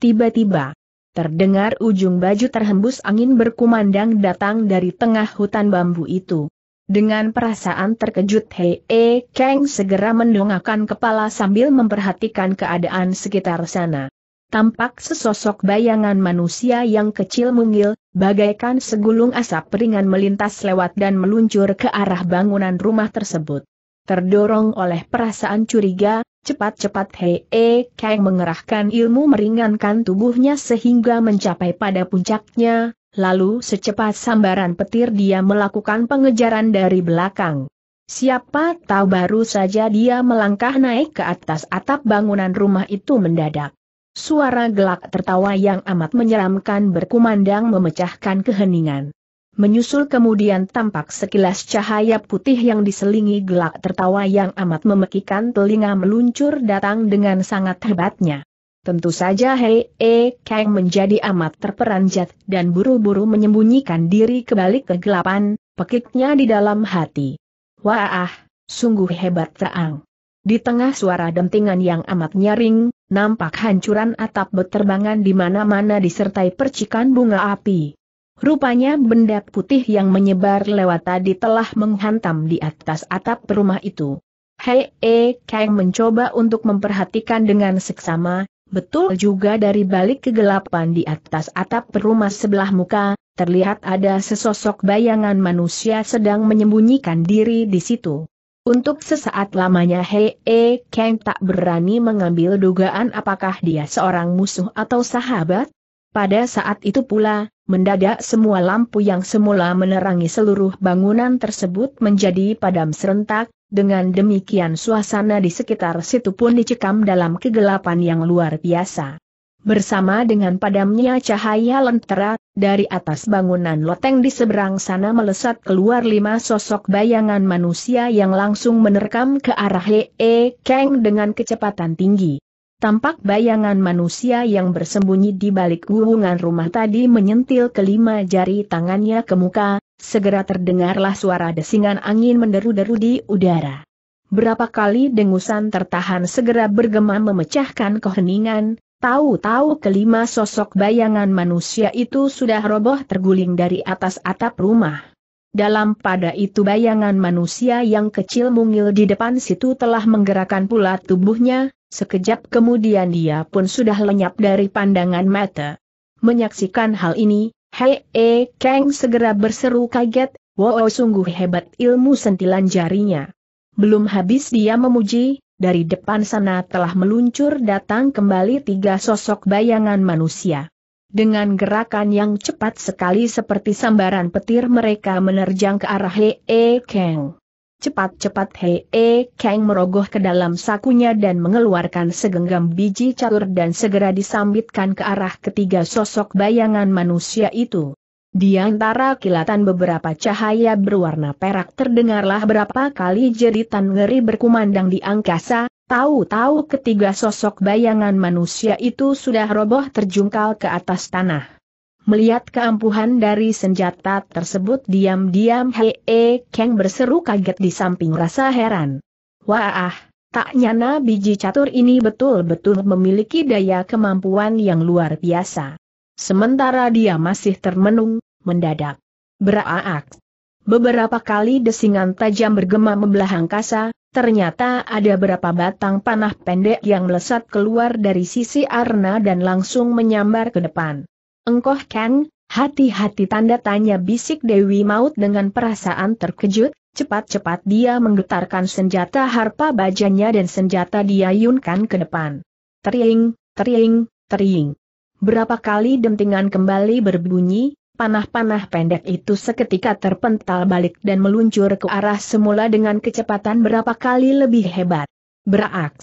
Tiba-tiba, terdengar ujung baju terhembus angin berkumandang datang dari tengah hutan bambu itu. Dengan perasaan terkejut Hei E Kang segera mendongakkan kepala sambil memperhatikan keadaan sekitar sana. Tampak sesosok bayangan manusia yang kecil mungil, bagaikan segulung asap ringan melintas lewat dan meluncur ke arah bangunan rumah tersebut. Terdorong oleh perasaan curiga, Cepat-cepat Hei E Kang mengerahkan ilmu meringankan tubuhnya sehingga mencapai pada puncaknya, lalu secepat sambaran petir dia melakukan pengejaran dari belakang. Siapa tahu baru saja dia melangkah naik ke atas atap bangunan rumah itu mendadak. Suara gelak tertawa yang amat menyeramkan berkumandang memecahkan keheningan. Menyusul kemudian tampak sekilas cahaya putih yang diselingi gelak tertawa yang amat memekikan telinga meluncur datang dengan sangat hebatnya. Tentu saja Hei E Kang menjadi amat terperanjat dan buru-buru menyembunyikan diri kebalik kegelapan, pekiknya di dalam hati. Wah, sungguh hebat Taang. Di tengah suara dentingan yang amat nyaring, nampak hancuran atap beterbangan di mana-mana disertai percikan bunga api. Rupanya benda putih yang menyebar lewat tadi telah menghantam di atas atap rumah itu. Hei, e, Kang mencoba untuk memperhatikan dengan seksama, betul juga dari balik kegelapan di atas atap rumah sebelah muka, terlihat ada sesosok bayangan manusia sedang menyembunyikan diri di situ. Untuk sesaat lamanya Hei E Kang tak berani mengambil dugaan apakah dia seorang musuh atau sahabat. Pada saat itu pula, mendadak semua lampu yang semula menerangi seluruh bangunan tersebut menjadi padam serentak, dengan demikian suasana di sekitar situ pun dicekam dalam kegelapan yang luar biasa. Bersama dengan padamnya cahaya lentera, dari atas bangunan loteng di seberang sana melesat keluar lima sosok bayangan manusia yang langsung menerkam ke arah Hee Kang dengan kecepatan tinggi tampak bayangan manusia yang bersembunyi di balik gulungan rumah tadi menyentil kelima jari tangannya ke muka, segera terdengarlah suara desingan angin menderu-deru di udara. Berapa kali dengusan tertahan segera bergema memecahkan keheningan, tahu-tahu kelima sosok bayangan manusia itu sudah roboh terguling dari atas atap rumah. Dalam pada itu bayangan manusia yang kecil mungil di depan situ telah menggerakkan pula tubuhnya, sekejap kemudian dia pun sudah lenyap dari pandangan mata. Menyaksikan hal ini, Hei E Kang segera berseru kaget, wow sungguh hebat ilmu sentilan jarinya. Belum habis dia memuji, dari depan sana telah meluncur datang kembali tiga sosok bayangan manusia. Dengan gerakan yang cepat sekali seperti sambaran petir mereka menerjang ke arah Hee Kang. Cepat-cepat Hee Kang merogoh ke dalam sakunya dan mengeluarkan segenggam biji catur dan segera disambitkan ke arah ketiga sosok bayangan manusia itu. Di antara kilatan beberapa cahaya berwarna perak terdengarlah berapa kali jeritan ngeri berkumandang di angkasa, tahu-tahu ketiga sosok bayangan manusia itu sudah roboh terjungkal ke atas tanah. Melihat keampuhan dari senjata tersebut diam-diam Hee Kang berseru kaget di samping rasa heran. Wah, tak nyana biji catur ini betul-betul memiliki daya kemampuan yang luar biasa. Sementara dia masih termenung, mendadak. Beraak. Beberapa kali desingan tajam bergema membelah angkasa, ternyata ada berapa batang panah pendek yang melesat keluar dari sisi Arna dan langsung menyambar ke depan. Engkoh Kang, hati-hati tanda tanya bisik Dewi Maut dengan perasaan terkejut, cepat-cepat dia menggetarkan senjata harpa bajanya dan senjata diayunkan ke depan. Tering, tering, tering. Berapa kali dentingan kembali berbunyi, panah-panah pendek itu seketika terpental balik dan meluncur ke arah semula dengan kecepatan berapa kali lebih hebat. Berak.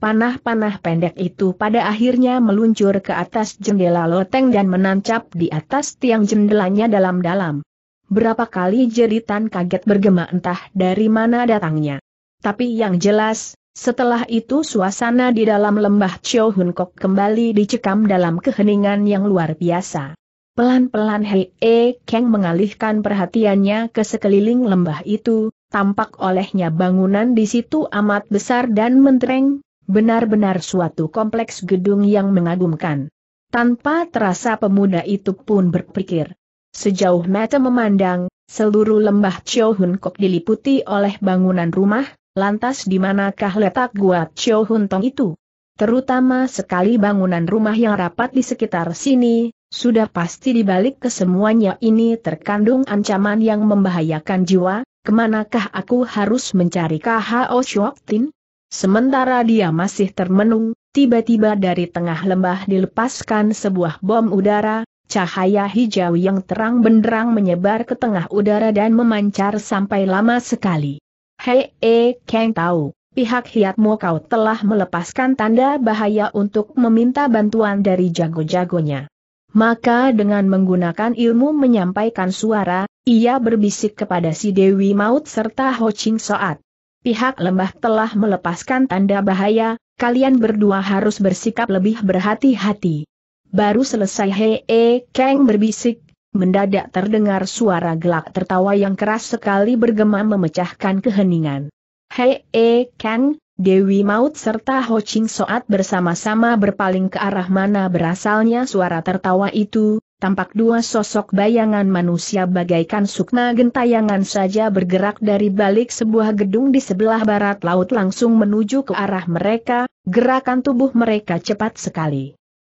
Panah-panah pendek itu pada akhirnya meluncur ke atas jendela loteng dan menancap di atas tiang jendelanya dalam-dalam. Berapa kali jeritan kaget bergema entah dari mana datangnya. Tapi yang jelas, setelah itu suasana di dalam lembah Chow Hun Kok kembali dicekam dalam keheningan yang luar biasa. Pelan-pelan Hei E Kang mengalihkan perhatiannya ke sekeliling lembah itu, tampak olehnya bangunan di situ amat besar dan mentereng, benar-benar suatu kompleks gedung yang mengagumkan. Tanpa terasa pemuda itu pun berpikir. Sejauh mata memandang, seluruh lembah Chow Hun Kok diliputi oleh bangunan rumah, Lantas di manakah letak gua Hun Tong itu? Terutama sekali bangunan rumah yang rapat di sekitar sini, sudah pasti dibalik kesemuanya ini terkandung ancaman yang membahayakan jiwa, kemanakah aku harus mencari KHO Tin? Sementara dia masih termenung, tiba-tiba dari tengah lembah dilepaskan sebuah bom udara, cahaya hijau yang terang benderang menyebar ke tengah udara dan memancar sampai lama sekali. Hei, eh, Kang tahu, pihak hiatmu kau telah melepaskan tanda bahaya untuk meminta bantuan dari jago-jagonya. Maka dengan menggunakan ilmu menyampaikan suara, ia berbisik kepada si Dewi Maut serta Ho Ching Soat. Pihak lembah telah melepaskan tanda bahaya, kalian berdua harus bersikap lebih berhati-hati. Baru selesai hei, eh, Kang berbisik, mendadak terdengar suara gelak tertawa yang keras sekali bergema memecahkan keheningan. Hei, E, Kang, Dewi Maut serta Ho Ching Soat bersama-sama berpaling ke arah mana berasalnya suara tertawa itu, tampak dua sosok bayangan manusia bagaikan sukna gentayangan saja bergerak dari balik sebuah gedung di sebelah barat laut langsung menuju ke arah mereka, gerakan tubuh mereka cepat sekali.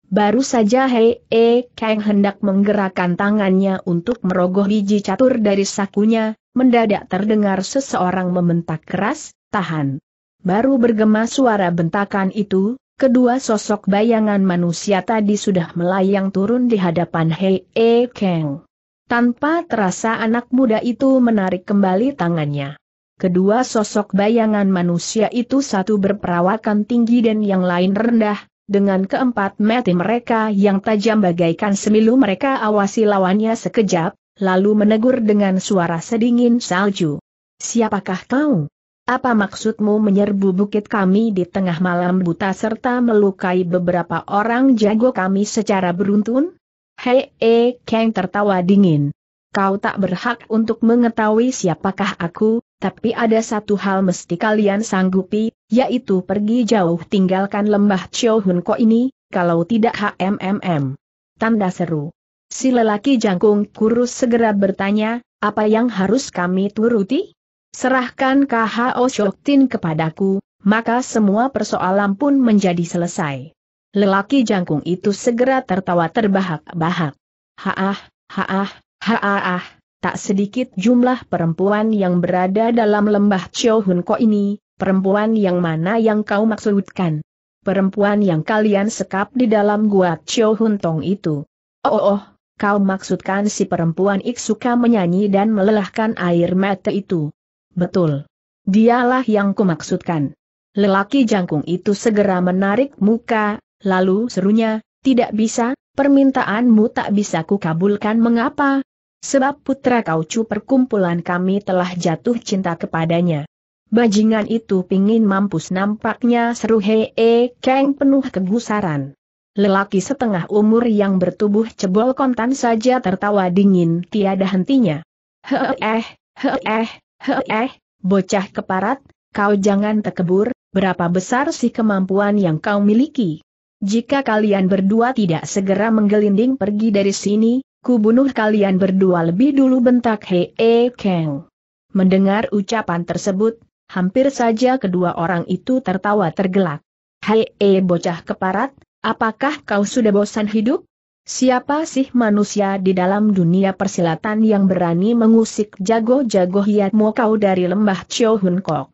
Baru saja Hei E Kang hendak menggerakkan tangannya untuk merogoh biji catur dari sakunya, mendadak terdengar seseorang membentak keras, tahan. Baru bergema suara bentakan itu, kedua sosok bayangan manusia tadi sudah melayang turun di hadapan Hei E Kang. Tanpa terasa anak muda itu menarik kembali tangannya. Kedua sosok bayangan manusia itu satu berperawakan tinggi dan yang lain rendah, dengan keempat mati mereka yang tajam bagaikan semilu mereka awasi lawannya sekejap, lalu menegur dengan suara sedingin salju. Siapakah kau? Apa maksudmu menyerbu bukit kami di tengah malam buta serta melukai beberapa orang jago kami secara beruntun? Hei, eh, Kang tertawa dingin. Kau tak berhak untuk mengetahui siapakah aku, tapi ada satu hal mesti kalian sanggupi, yaitu pergi jauh tinggalkan lembah Chou Hun ini, kalau tidak HMMM. Tanda seru. Si lelaki jangkung kurus segera bertanya, apa yang harus kami turuti? Serahkan KHO Shoktin kepadaku, maka semua persoalan pun menjadi selesai. Lelaki jangkung itu segera tertawa terbahak-bahak. Haah, haah, haah, haah tak sedikit jumlah perempuan yang berada dalam lembah Hun Ko ini, perempuan yang mana yang kau maksudkan? Perempuan yang kalian sekap di dalam gua Hun Tong itu. Oh, oh, oh, kau maksudkan si perempuan Ik suka menyanyi dan melelahkan air mata itu. Betul. Dialah yang kumaksudkan. Lelaki jangkung itu segera menarik muka, lalu serunya, tidak bisa, permintaanmu tak bisa kukabulkan mengapa, Sebab putra kaucu perkumpulan kami telah jatuh cinta kepadanya. Bajingan itu pingin mampus nampaknya seru hee keng penuh kegusaran. Lelaki setengah umur yang bertubuh cebol kontan saja tertawa dingin tiada hentinya. Hee eh, hee eh, hee eh, bocah keparat, kau jangan tekebur, berapa besar sih kemampuan yang kau miliki? Jika kalian berdua tidak segera menggelinding pergi dari sini, ku bunuh kalian berdua lebih dulu bentak Hei -e Kang. Mendengar ucapan tersebut, hampir saja kedua orang itu tertawa tergelak. Hei -e bocah keparat, apakah kau sudah bosan hidup? Siapa sih manusia di dalam dunia persilatan yang berani mengusik jago-jago hiatmu kau dari lembah Hun Kok?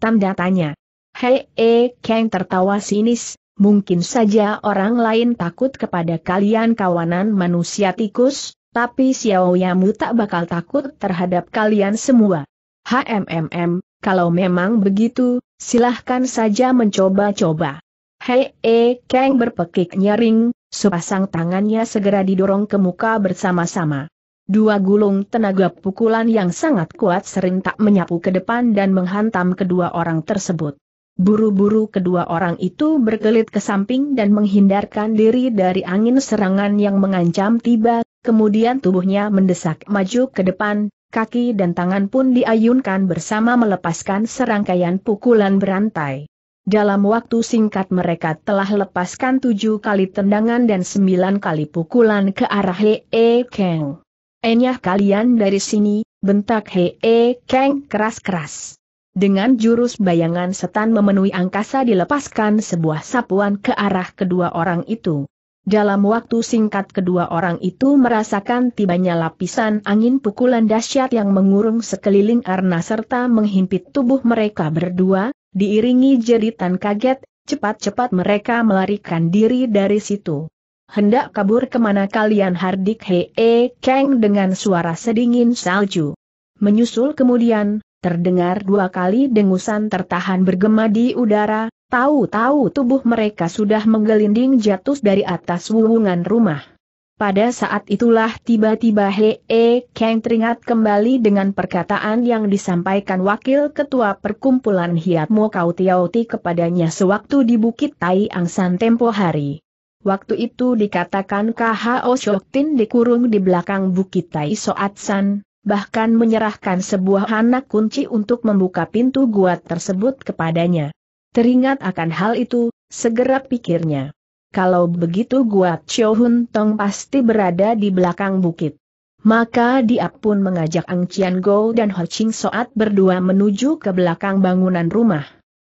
Tanda tanya. Hei E Kang tertawa sinis, Mungkin saja orang lain takut kepada kalian kawanan manusia tikus, tapi Xiao Yamu tak bakal takut terhadap kalian semua. HMMM, kalau memang begitu, silahkan saja mencoba-coba. Hei, e, Kang berpekik nyaring, sepasang tangannya segera didorong ke muka bersama-sama. Dua gulung tenaga pukulan yang sangat kuat sering tak menyapu ke depan dan menghantam kedua orang tersebut. Buru-buru kedua orang itu berkelit ke samping dan menghindarkan diri dari angin serangan yang mengancam tiba, kemudian tubuhnya mendesak maju ke depan, kaki dan tangan pun diayunkan bersama melepaskan serangkaian pukulan berantai. Dalam waktu singkat mereka telah lepaskan tujuh kali tendangan dan sembilan kali pukulan ke arah Hee Kang. Enyah kalian dari sini, bentak Hee Kang keras-keras. Dengan jurus bayangan setan memenuhi angkasa dilepaskan sebuah sapuan ke arah kedua orang itu. Dalam waktu singkat kedua orang itu merasakan tibanya lapisan angin pukulan dahsyat yang mengurung sekeliling arna serta menghimpit tubuh mereka berdua, diiringi jeritan kaget, cepat-cepat mereka melarikan diri dari situ. Hendak kabur kemana kalian hardik hee keng dengan suara sedingin salju. Menyusul kemudian, Terdengar dua kali dengusan tertahan bergema di udara, tahu-tahu tubuh mereka sudah menggelinding jatuh dari atas wuwungan rumah. Pada saat itulah tiba-tiba Hee Kang teringat kembali dengan perkataan yang disampaikan Wakil Ketua Perkumpulan Hiat Mo Kau Tiauti kepadanya sewaktu di Bukit Tai Angsan tempo hari. Waktu itu dikatakan KHO tin dikurung di belakang Bukit Tai Soat San, bahkan menyerahkan sebuah anak kunci untuk membuka pintu gua tersebut kepadanya. Teringat akan hal itu, segera pikirnya. Kalau begitu gua Chio Hun Tong pasti berada di belakang bukit. Maka dia pun mengajak Ang Chian Go dan Ho Ching Soat berdua menuju ke belakang bangunan rumah.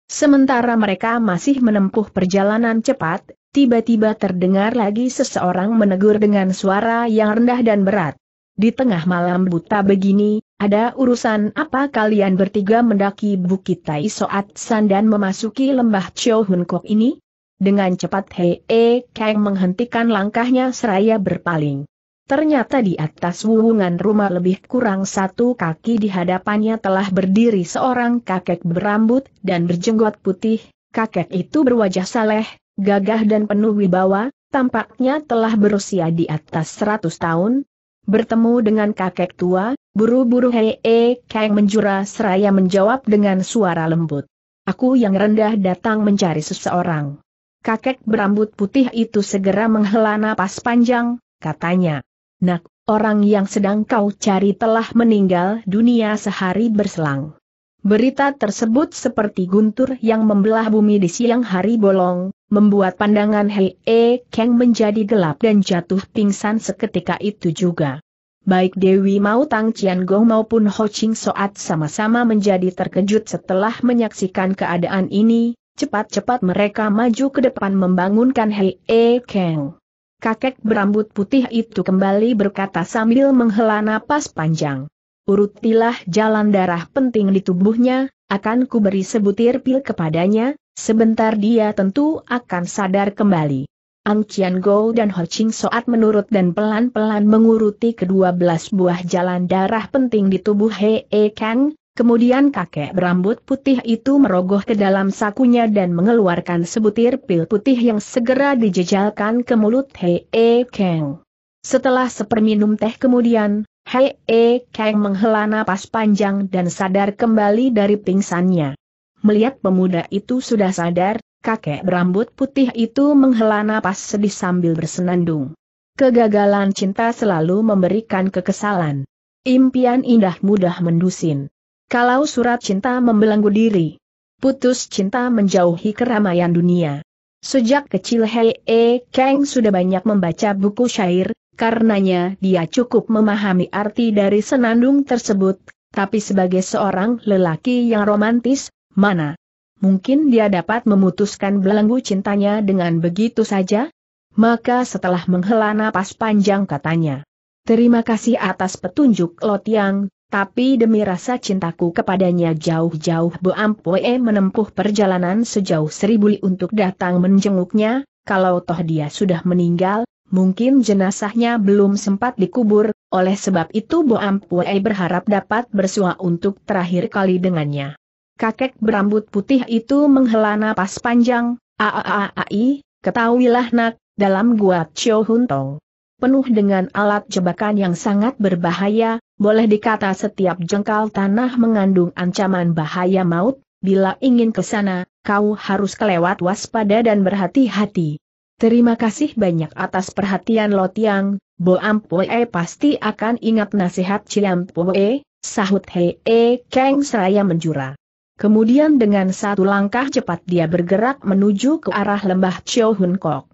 Sementara mereka masih menempuh perjalanan cepat, tiba-tiba terdengar lagi seseorang menegur dengan suara yang rendah dan berat. Di tengah malam buta begini, ada urusan apa kalian bertiga mendaki Bukit Tai Soat San dan memasuki lembah Chio Hun Kok ini? Dengan cepat Hei E Kang menghentikan langkahnya seraya berpaling. Ternyata di atas wuhungan rumah lebih kurang satu kaki di hadapannya telah berdiri seorang kakek berambut dan berjenggot putih, kakek itu berwajah saleh, gagah dan penuh wibawa, tampaknya telah berusia di atas seratus tahun, Bertemu dengan kakek tua, buru-buru Hei E Kang menjura seraya menjawab dengan suara lembut. Aku yang rendah datang mencari seseorang. Kakek berambut putih itu segera menghela napas panjang, katanya. Nak, orang yang sedang kau cari telah meninggal dunia sehari berselang. Berita tersebut seperti guntur yang membelah bumi di siang hari bolong, membuat pandangan Hei E Kang menjadi gelap dan jatuh pingsan seketika itu juga. Baik Dewi Mau Tang Cian Gong maupun Ho Ching Soat sama-sama menjadi terkejut setelah menyaksikan keadaan ini, cepat-cepat mereka maju ke depan membangunkan Hei E Kang. Kakek berambut putih itu kembali berkata sambil menghela napas panjang urutilah jalan darah penting di tubuhnya, akan kuberi sebutir pil kepadanya, sebentar dia tentu akan sadar kembali. Ang Qian Go dan Ho Ching Soat menurut dan pelan-pelan menguruti kedua belas buah jalan darah penting di tubuh He E Kang, kemudian kakek berambut putih itu merogoh ke dalam sakunya dan mengeluarkan sebutir pil putih yang segera dijejalkan ke mulut He E Kang. Setelah seperminum teh kemudian, Hei E Kang menghela napas panjang dan sadar kembali dari pingsannya. Melihat pemuda itu sudah sadar, kakek berambut putih itu menghela napas sedih sambil bersenandung. Kegagalan cinta selalu memberikan kekesalan. Impian indah mudah mendusin. Kalau surat cinta membelenggu diri, putus cinta menjauhi keramaian dunia. Sejak kecil Hei E Kang sudah banyak membaca buku syair, karenanya dia cukup memahami arti dari senandung tersebut, tapi sebagai seorang lelaki yang romantis, mana? Mungkin dia dapat memutuskan belenggu cintanya dengan begitu saja? Maka setelah menghela napas panjang katanya, Terima kasih atas petunjuk Lotiang, tapi demi rasa cintaku kepadanya jauh-jauh Bu Ampoe menempuh perjalanan sejauh seribu li untuk datang menjenguknya, kalau toh dia sudah meninggal, Mungkin jenazahnya belum sempat dikubur, oleh sebab itu Bo Ampuei berharap dapat bersua untuk terakhir kali dengannya. Kakek berambut putih itu menghela napas panjang, aaai, ketahuilah nak, dalam gua Chio Huntong. Penuh dengan alat jebakan yang sangat berbahaya, boleh dikata setiap jengkal tanah mengandung ancaman bahaya maut, bila ingin ke sana, kau harus kelewat waspada dan berhati-hati. Terima kasih banyak atas perhatian Lo Tiang, Bo Ampue pasti akan ingat nasihat Ciam Pue, sahut Hee e Kang seraya menjura. Kemudian dengan satu langkah cepat dia bergerak menuju ke arah lembah Chio Hun Kok.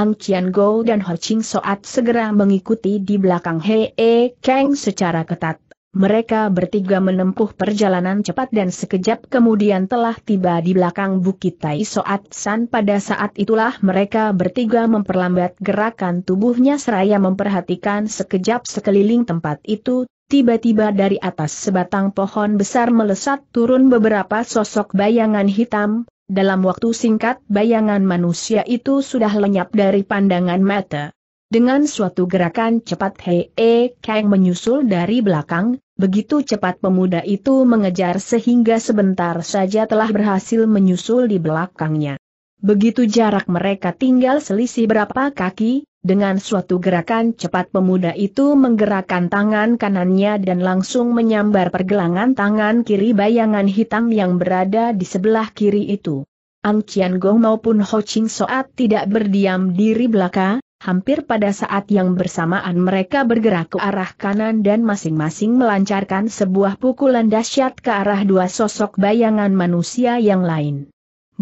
Ang Qian Go dan Ho Ching Soat segera mengikuti di belakang Hee e Kang secara ketat mereka bertiga menempuh perjalanan cepat dan sekejap kemudian telah tiba di belakang Bukit Tai Soat San. Pada saat itulah mereka bertiga memperlambat gerakan tubuhnya seraya memperhatikan sekejap sekeliling tempat itu, tiba-tiba dari atas sebatang pohon besar melesat turun beberapa sosok bayangan hitam, dalam waktu singkat bayangan manusia itu sudah lenyap dari pandangan mata. Dengan suatu gerakan cepat Hei e Kang menyusul dari belakang, begitu cepat pemuda itu mengejar sehingga sebentar saja telah berhasil menyusul di belakangnya. Begitu jarak mereka tinggal selisih berapa kaki, dengan suatu gerakan cepat pemuda itu menggerakkan tangan kanannya dan langsung menyambar pergelangan tangan kiri bayangan hitam yang berada di sebelah kiri itu. Ang Chiang Gong maupun Ho Ching Soat tidak berdiam diri belaka, hampir pada saat yang bersamaan mereka bergerak ke arah kanan dan masing-masing melancarkan sebuah pukulan dahsyat ke arah dua sosok bayangan manusia yang lain.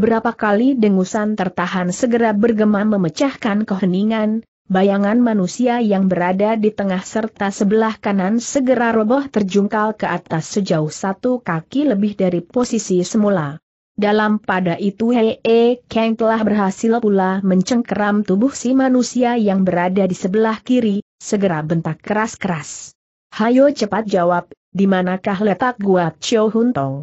Berapa kali dengusan tertahan segera bergema memecahkan keheningan, bayangan manusia yang berada di tengah serta sebelah kanan segera roboh terjungkal ke atas sejauh satu kaki lebih dari posisi semula. Dalam pada itu Hei e Kang telah berhasil pula mencengkeram tubuh si manusia yang berada di sebelah kiri, segera bentak keras-keras. Hayo cepat jawab, di manakah letak gua Chio Hun Tong?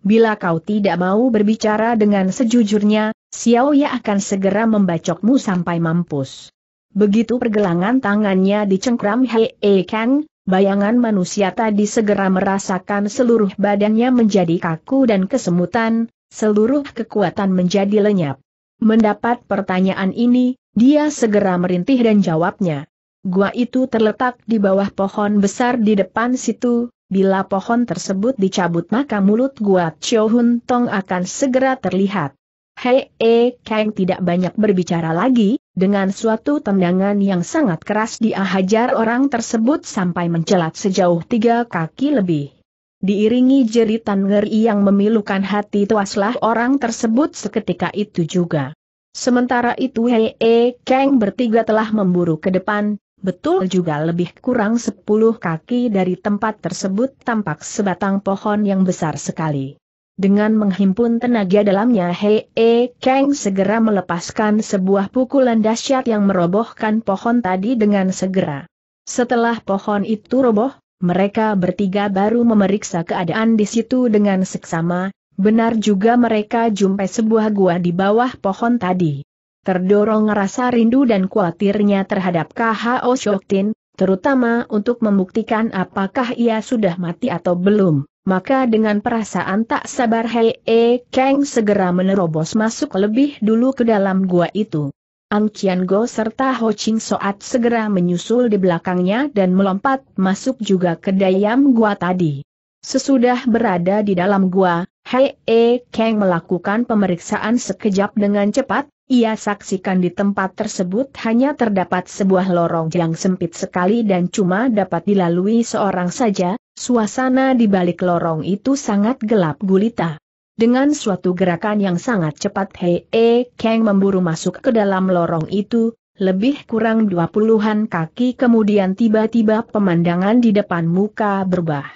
Bila kau tidak mau berbicara dengan sejujurnya, Xiao Ya akan segera membacokmu sampai mampus. Begitu pergelangan tangannya dicengkram Hei e Kang, Bayangan manusia tadi segera merasakan seluruh badannya menjadi kaku dan kesemutan, seluruh kekuatan menjadi lenyap. Mendapat pertanyaan ini, dia segera merintih dan jawabnya. Gua itu terletak di bawah pohon besar di depan situ, bila pohon tersebut dicabut maka mulut gua Chio Hun Tong akan segera terlihat. Hei E Kang tidak banyak berbicara lagi, dengan suatu tendangan yang sangat keras dia hajar orang tersebut sampai mencelat sejauh tiga kaki lebih. Diiringi jeritan ngeri yang memilukan hati tuaslah orang tersebut seketika itu juga. Sementara itu Hei e Kang bertiga telah memburu ke depan, betul juga lebih kurang sepuluh kaki dari tempat tersebut tampak sebatang pohon yang besar sekali. Dengan menghimpun tenaga dalamnya Hei e Kang segera melepaskan sebuah pukulan dahsyat yang merobohkan pohon tadi dengan segera. Setelah pohon itu roboh, mereka bertiga baru memeriksa keadaan di situ dengan seksama, benar juga mereka jumpai sebuah gua di bawah pohon tadi. Terdorong rasa rindu dan khawatirnya terhadap KHO Shoktin, terutama untuk membuktikan apakah ia sudah mati atau belum. Maka dengan perasaan tak sabar Hei E Kang segera menerobos masuk lebih dulu ke dalam gua itu. Ang Qian Go serta Ho Ching Soat segera menyusul di belakangnya dan melompat masuk juga ke dayam gua tadi. Sesudah berada di dalam gua, Hei E Kang melakukan pemeriksaan sekejap dengan cepat, ia saksikan di tempat tersebut hanya terdapat sebuah lorong yang sempit sekali dan cuma dapat dilalui seorang saja, suasana di balik lorong itu sangat gelap gulita. Dengan suatu gerakan yang sangat cepat Hei E Kang memburu masuk ke dalam lorong itu, lebih kurang dua puluhan kaki kemudian tiba-tiba pemandangan di depan muka berubah.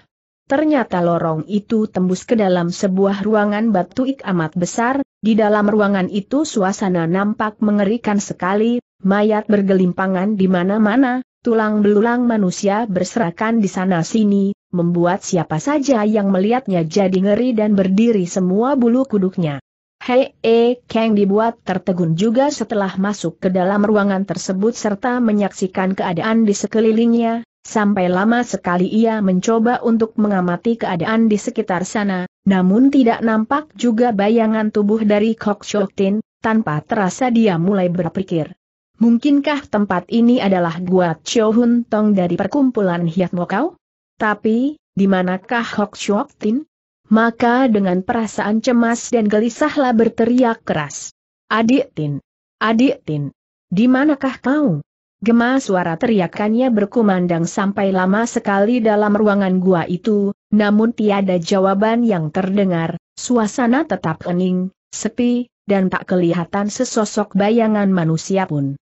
Ternyata lorong itu tembus ke dalam sebuah ruangan batu batuik amat besar, di dalam ruangan itu suasana nampak mengerikan sekali, mayat bergelimpangan di mana-mana, tulang belulang manusia berserakan di sana-sini, membuat siapa saja yang melihatnya jadi ngeri dan berdiri semua bulu kuduknya. Hei E Kang dibuat tertegun juga setelah masuk ke dalam ruangan tersebut serta menyaksikan keadaan di sekelilingnya, sampai lama sekali ia mencoba untuk mengamati keadaan di sekitar sana, namun tidak nampak juga bayangan tubuh dari Kok Shotin, tanpa terasa dia mulai berpikir. Mungkinkah tempat ini adalah Gua Chou Hun Tong dari perkumpulan Hiat Mokau? Tapi, di manakah Hok Shok Tin? Maka dengan perasaan cemas dan gelisahlah berteriak keras. Adik Tin! Adik Tin! Di manakah kau? Gema suara teriakannya berkumandang sampai lama sekali dalam ruangan gua itu, namun tiada jawaban yang terdengar, suasana tetap hening, sepi, dan tak kelihatan sesosok bayangan manusia pun.